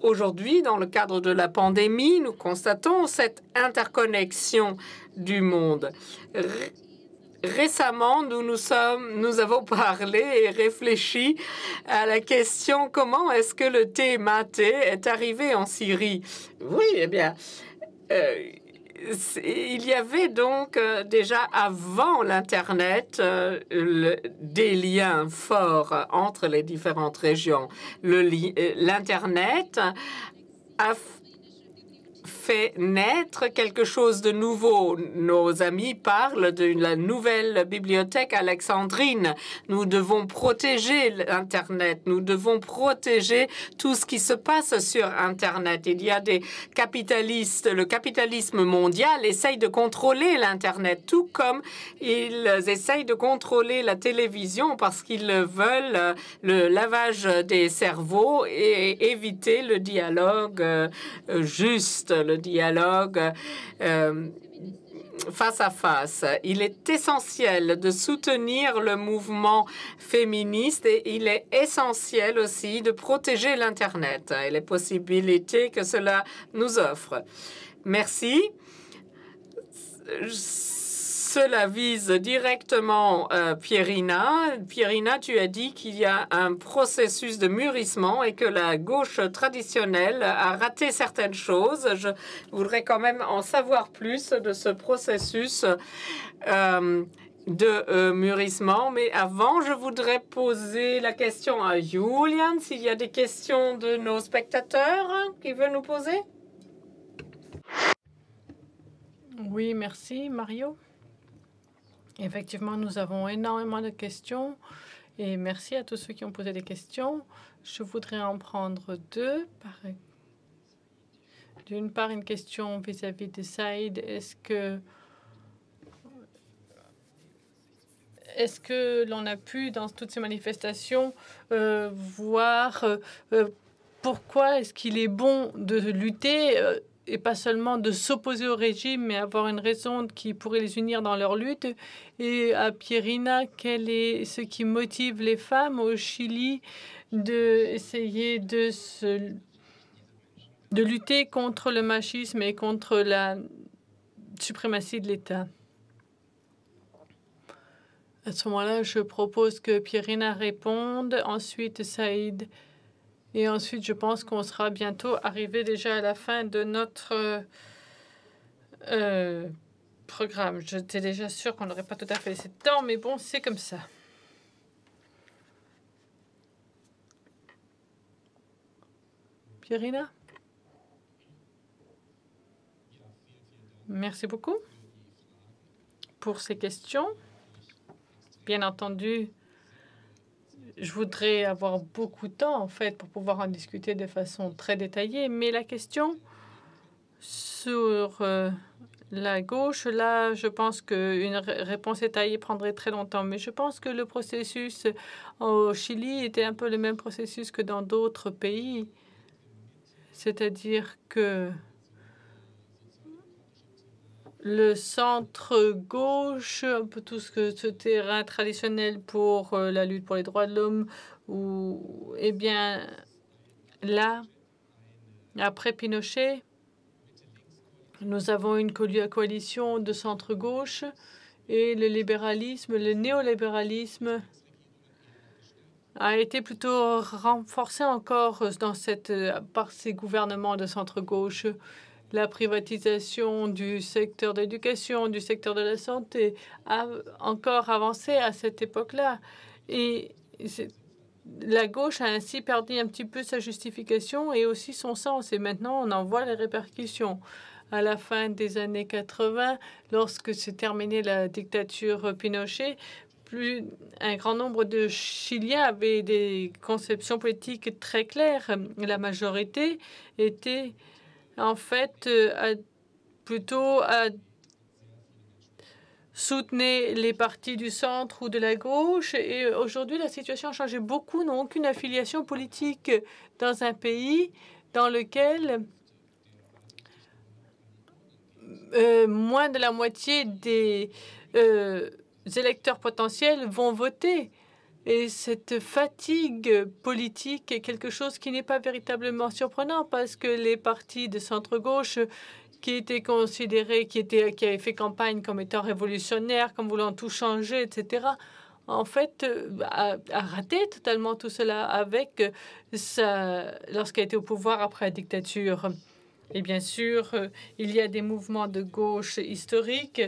Aujourd'hui, dans le cadre de la pandémie, nous constatons cette interconnexion du monde. récemment, nous, nous, sommes, nous avons [LAUGHS] parlé et réfléchi à la question comment est-ce que le thé maté est arrivé en Syrie. Oui, eh bien, euh, il y avait donc euh, déjà avant l'Internet euh, des liens forts entre les différentes régions. Euh, L'Internet a fait naître quelque chose de nouveau. Nos amis parlent de la nouvelle bibliothèque alexandrine. Nous devons protéger l'Internet. Nous devons protéger tout ce qui se passe sur Internet. Il y a des capitalistes. Le capitalisme mondial essaye de contrôler l'Internet, tout comme ils essayent de contrôler la télévision parce qu'ils veulent le lavage des cerveaux et éviter le dialogue euh, juste, le dialogue euh, face à face. Il est essentiel de soutenir le mouvement féministe et il est essentiel aussi de protéger l'Internet et les possibilités que cela nous offre. Merci cela vise directement euh, Pierina. Pierina, tu as dit qu'il y a un processus de mûrissement et que la gauche traditionnelle a raté certaines choses. Je voudrais quand même en savoir plus de ce processus. Euh, de euh, mûrissement. Mais avant, je voudrais poser la question à Julian, s'il y a des questions de nos spectateurs qui veulent nous poser. Oui, merci. Mario Effectivement, nous avons énormément de questions et merci à tous ceux qui ont posé des questions. Je voudrais en prendre deux. D'une part, une question vis-à-vis de Saïd. Est-ce que, est ce que l'on a pu, dans toutes ces manifestations, euh, voir euh, euh, pourquoi est-ce qu'il est bon de lutter et pas seulement de s'opposer au régime, mais avoir une raison qui pourrait les unir dans leur lutte. Et à Pierina, quel est ce qui motive les femmes au Chili d'essayer de, de, se, de lutter contre le machisme et contre la suprématie de l'État À ce moment-là, je propose que Pierina réponde, ensuite Saïd. Et ensuite, je pense qu'on sera bientôt arrivé déjà à la fin de notre euh, euh programme. J'étais déjà sûr qu'on n'aurait pas tout à fait laissé de temps, mais bon, c'est comme ça. Pierina Merci beaucoup pour ces questions. Bien entendu, je voudrais avoir beaucoup de temps, en fait, pour pouvoir en discuter de façon très détaillée. Mais la question sur euh, la gauche, là, je pense qu'une réponse détaillée prendrait très longtemps. Mais je pense que le processus au Chili était un peu le même processus que dans d'autres pays. C'est-à-dire que le centre-gauche, un peu tout ce que ce terrain traditionnel pour euh, la lutte pour les droits de l'homme, ou eh bien là, après Pinochet, nous avons une coalition de centre-gauche et le libéralisme, le néolibéralisme a été plutôt renforcé encore dans par ces gouvernements de centre-gauche la privatisation du secteur d'éducation, du secteur de la santé, a encore avancé à cette époque-là. Et la gauche a ainsi perdu un petit peu sa justification et aussi son sens. Et maintenant, on en voit les répercussions. À la fin des années 80, lorsque s'est terminée la dictature Pinochet, plus un grand nombre de Chiliens avaient des conceptions politiques très claires. La majorité était en fait, euh, plutôt à soutenir les partis du centre ou de la gauche. Et euh, aujourd'hui, la situation a changé beaucoup, n'ont aucune affiliation politique dans un pays dans lequel euh, moins de la moitié des électeurs potentiels vont voter. Et cette fatigue politique est quelque chose qui n'est pas véritablement surprenant parce que les partis de centre-gauche qui étaient considérés, qui, étaient, qui avaient fait campagne comme étant révolutionnaires, comme voulant tout changer, etc., en fait, a, raté totalement tout cela avec lorsqu'il a été au pouvoir après la dictature. Et bien sûr, il y a des mouvements de gauche historiques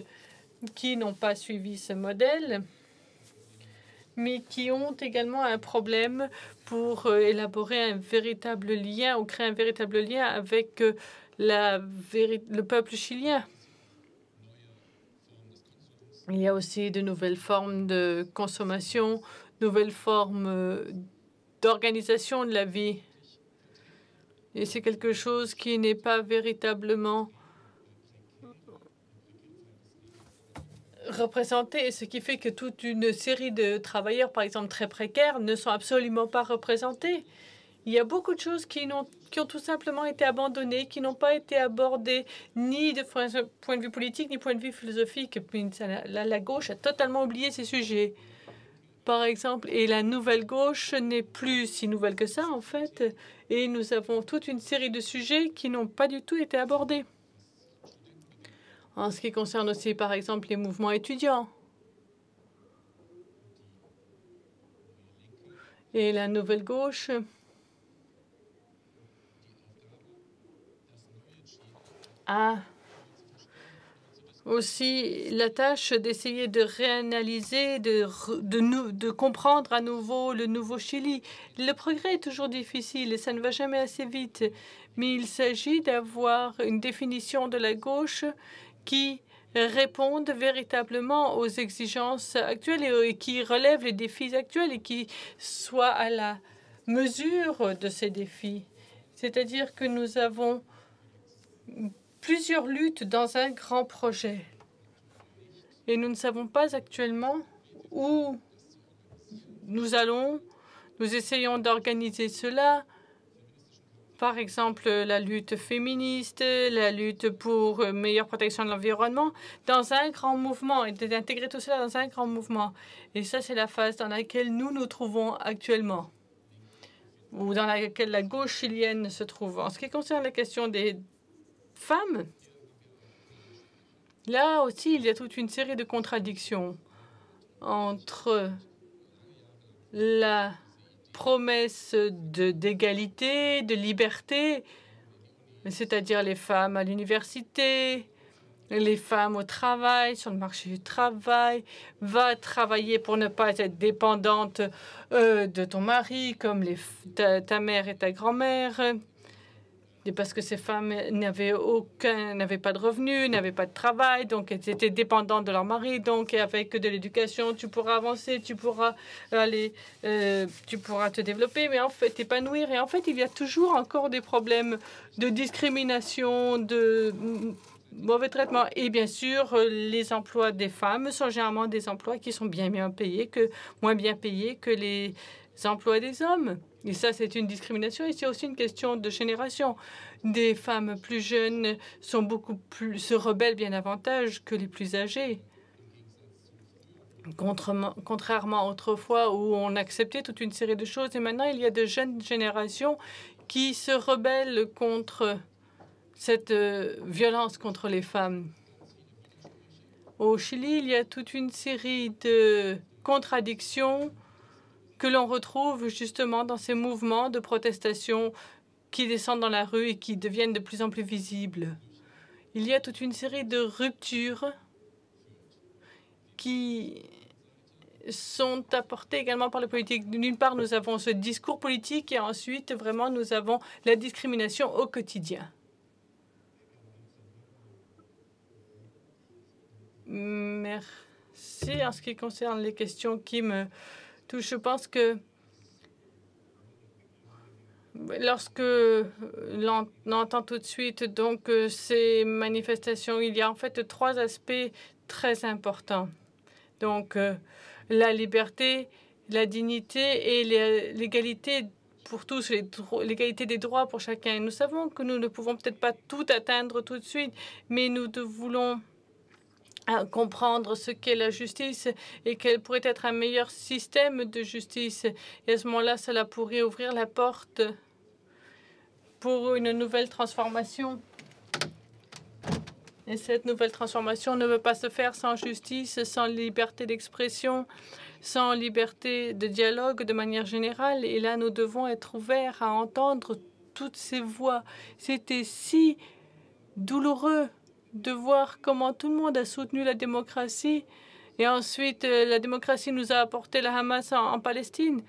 qui n'ont pas suivi ce modèle mais qui ont également un problème pour euh, élaborer un véritable lien ou créer un véritable lien avec euh, la, le peuple chilien. Il y a aussi de nouvelles formes de consommation, nouvelles formes euh, d'organisation de la vie. Et c'est quelque chose qui n'est pas véritablement représentés, ce qui fait que toute une série de travailleurs, par exemple très précaires, ne sont absolument pas représentés. Il y a beaucoup de choses qui, ont, qui ont tout simplement été abandonnées, qui n'ont pas été abordées ni de point de vue politique, ni point de vue philosophique. la gauche a totalement oublié ces sujets, par exemple. Et la nouvelle gauche n'est plus si nouvelle que ça, en fait. Et nous avons toute une série de sujets qui n'ont pas du tout été abordés en ce qui concerne aussi, par exemple, les mouvements étudiants et la nouvelle gauche. a aussi la tâche d'essayer de réanalyser, de, de, de, comprendre à nouveau le nouveau Chili. Le progrès est toujours difficile et ça ne va jamais assez vite, mais il s'agit d'avoir une définition de la gauche qui répondent véritablement aux exigences actuelles et euh, qui relèvent les défis actuels et qui soient à la mesure de ces défis. C'est-à-dire que nous avons plusieurs luttes dans un grand projet. Et nous ne savons pas actuellement où nous allons. Nous essayons d'organiser cela par exemple, la lutte féministe, la lutte pour meilleure protection de l'environnement, dans un grand mouvement, et d'intégrer tout cela dans un grand mouvement. Et ça, c'est la phase dans laquelle nous nous trouvons actuellement, ou dans laquelle la gauche chilienne se trouve. En ce qui concerne la question des femmes, là aussi, il y a toute une série de contradictions entre la promesse d'égalité, de, liberté, c'est-à-dire les femmes à l'université, les femmes au travail, sur le marché du travail, va travailler pour ne pas être dépendante euh, de ton mari comme ta mère et ta grand-mère parce que ces femmes n'avaient aucun, n'avaient pas de revenus, n'avaient pas de travail, donc elles étaient dépendantes de leur mari. Donc avec de l'éducation, tu pourras avancer, tu pourras aller, euh, tu pourras te développer, mais en fait t'épanouir. Et en fait, il y a toujours encore des problèmes de discrimination, de mauvais traitement. Et bien sûr, les emplois des femmes sont généralement des emplois qui sont bien payés, que moins bien payés que les emplois des hommes. Et ça, c'est une discrimination et c'est aussi une question de génération. Des femmes plus jeunes sont beaucoup plus, se rebellent bien davantage que les plus âgées. Contrairement autrefois où on acceptait toute une série de choses et maintenant il y a de jeunes générations qui se rebellent contre cette euh, violence contre les femmes. Au Chili, il y a toute une série de contradictions que l'on retrouve justement dans ces mouvements de protestation qui descendent dans la rue et qui deviennent de plus en plus visibles. Il y a toute une série de ruptures qui sont apportées également par les politiques. D'une part, nous avons ce discours politique et ensuite, vraiment, nous avons la discrimination au quotidien. Merci. En ce qui concerne les questions qui me je pense que lorsque l'on entend tout de suite donc euh, ces manifestations, il y a en fait trois aspects très importants. Donc euh, la liberté, la dignité et l'égalité pour tous, l'égalité des droits pour chacun. nous savons que nous ne pouvons peut-être pas tout atteindre tout de suite, mais nous voulons à comprendre ce qu'est la justice et qu'elle pourrait être un meilleur système de justice. Et à ce moment-là, cela pourrait ouvrir la porte pour une nouvelle transformation. Et cette nouvelle transformation ne veut pas se faire sans justice, sans liberté d'expression, sans liberté de dialogue de manière générale. Et là, nous devons être ouverts à entendre toutes ces voix. C'était si douloureux de voir comment tout le monde a soutenu la démocratie. Et ensuite, euh, la démocratie nous a apporté la Hamas en Palestine.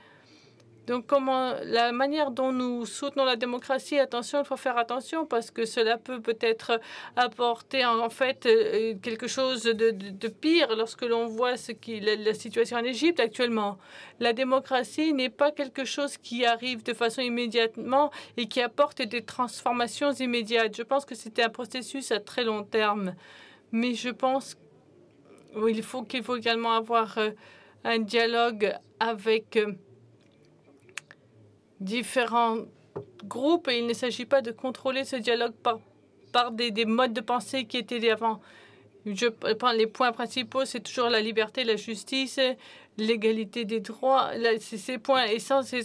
Donc, comment, la manière dont nous soutenons la démocratie, attention, il faut faire attention parce que cela peut peut-être apporter en fait euh, euh, quelque chose de, de, pire lorsque l'on voit ce qui, la, la, situation en Égypte actuellement. La démocratie n'est pas quelque chose qui arrive de façon immédiatement et qui apporte des transformations immédiates. Je pense que c'était un processus à très long terme. Mais je pense qu'il faut, qu'il faut également avoir euh, un dialogue avec différents groupes et il ne s'agit pas de contrôler ce dialogue par, par des, des modes de pensée qui étaient avant. Je prends les points principaux, c'est toujours la liberté, la justice, l'égalité des droits. ces points et sans ces,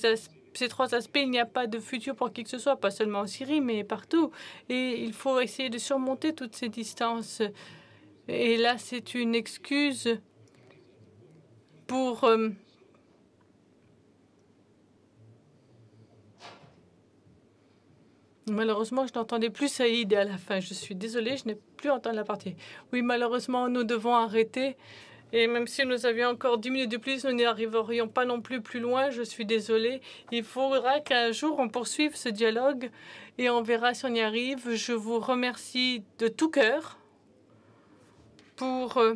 ces trois aspects, il n'y a pas de futur pour qui que ce soit, pas seulement en Syrie, mais partout. Et il faut essayer de surmonter toutes ces distances. Et là, c'est une excuse pour... Euh, Malheureusement, je n'entendais plus Saïd à la fin. Je suis désolée, je n'ai plus entendu la partie. Oui, malheureusement, nous devons arrêter. Et même si nous avions encore 10 minutes de plus, nous n'y arriverions pas non plus plus loin. Je suis désolée. Il faudra qu'un jour on poursuive ce dialogue et on verra si on y arrive. Je vous remercie de tout cœur pour euh,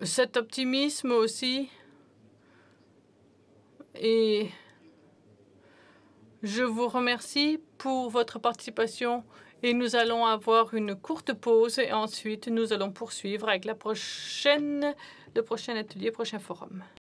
cet optimisme aussi. Et je vous remercie pour votre participation et nous allons avoir une courte pause et ensuite nous allons poursuivre avec la prochaine, le prochain atelier, prochain forum.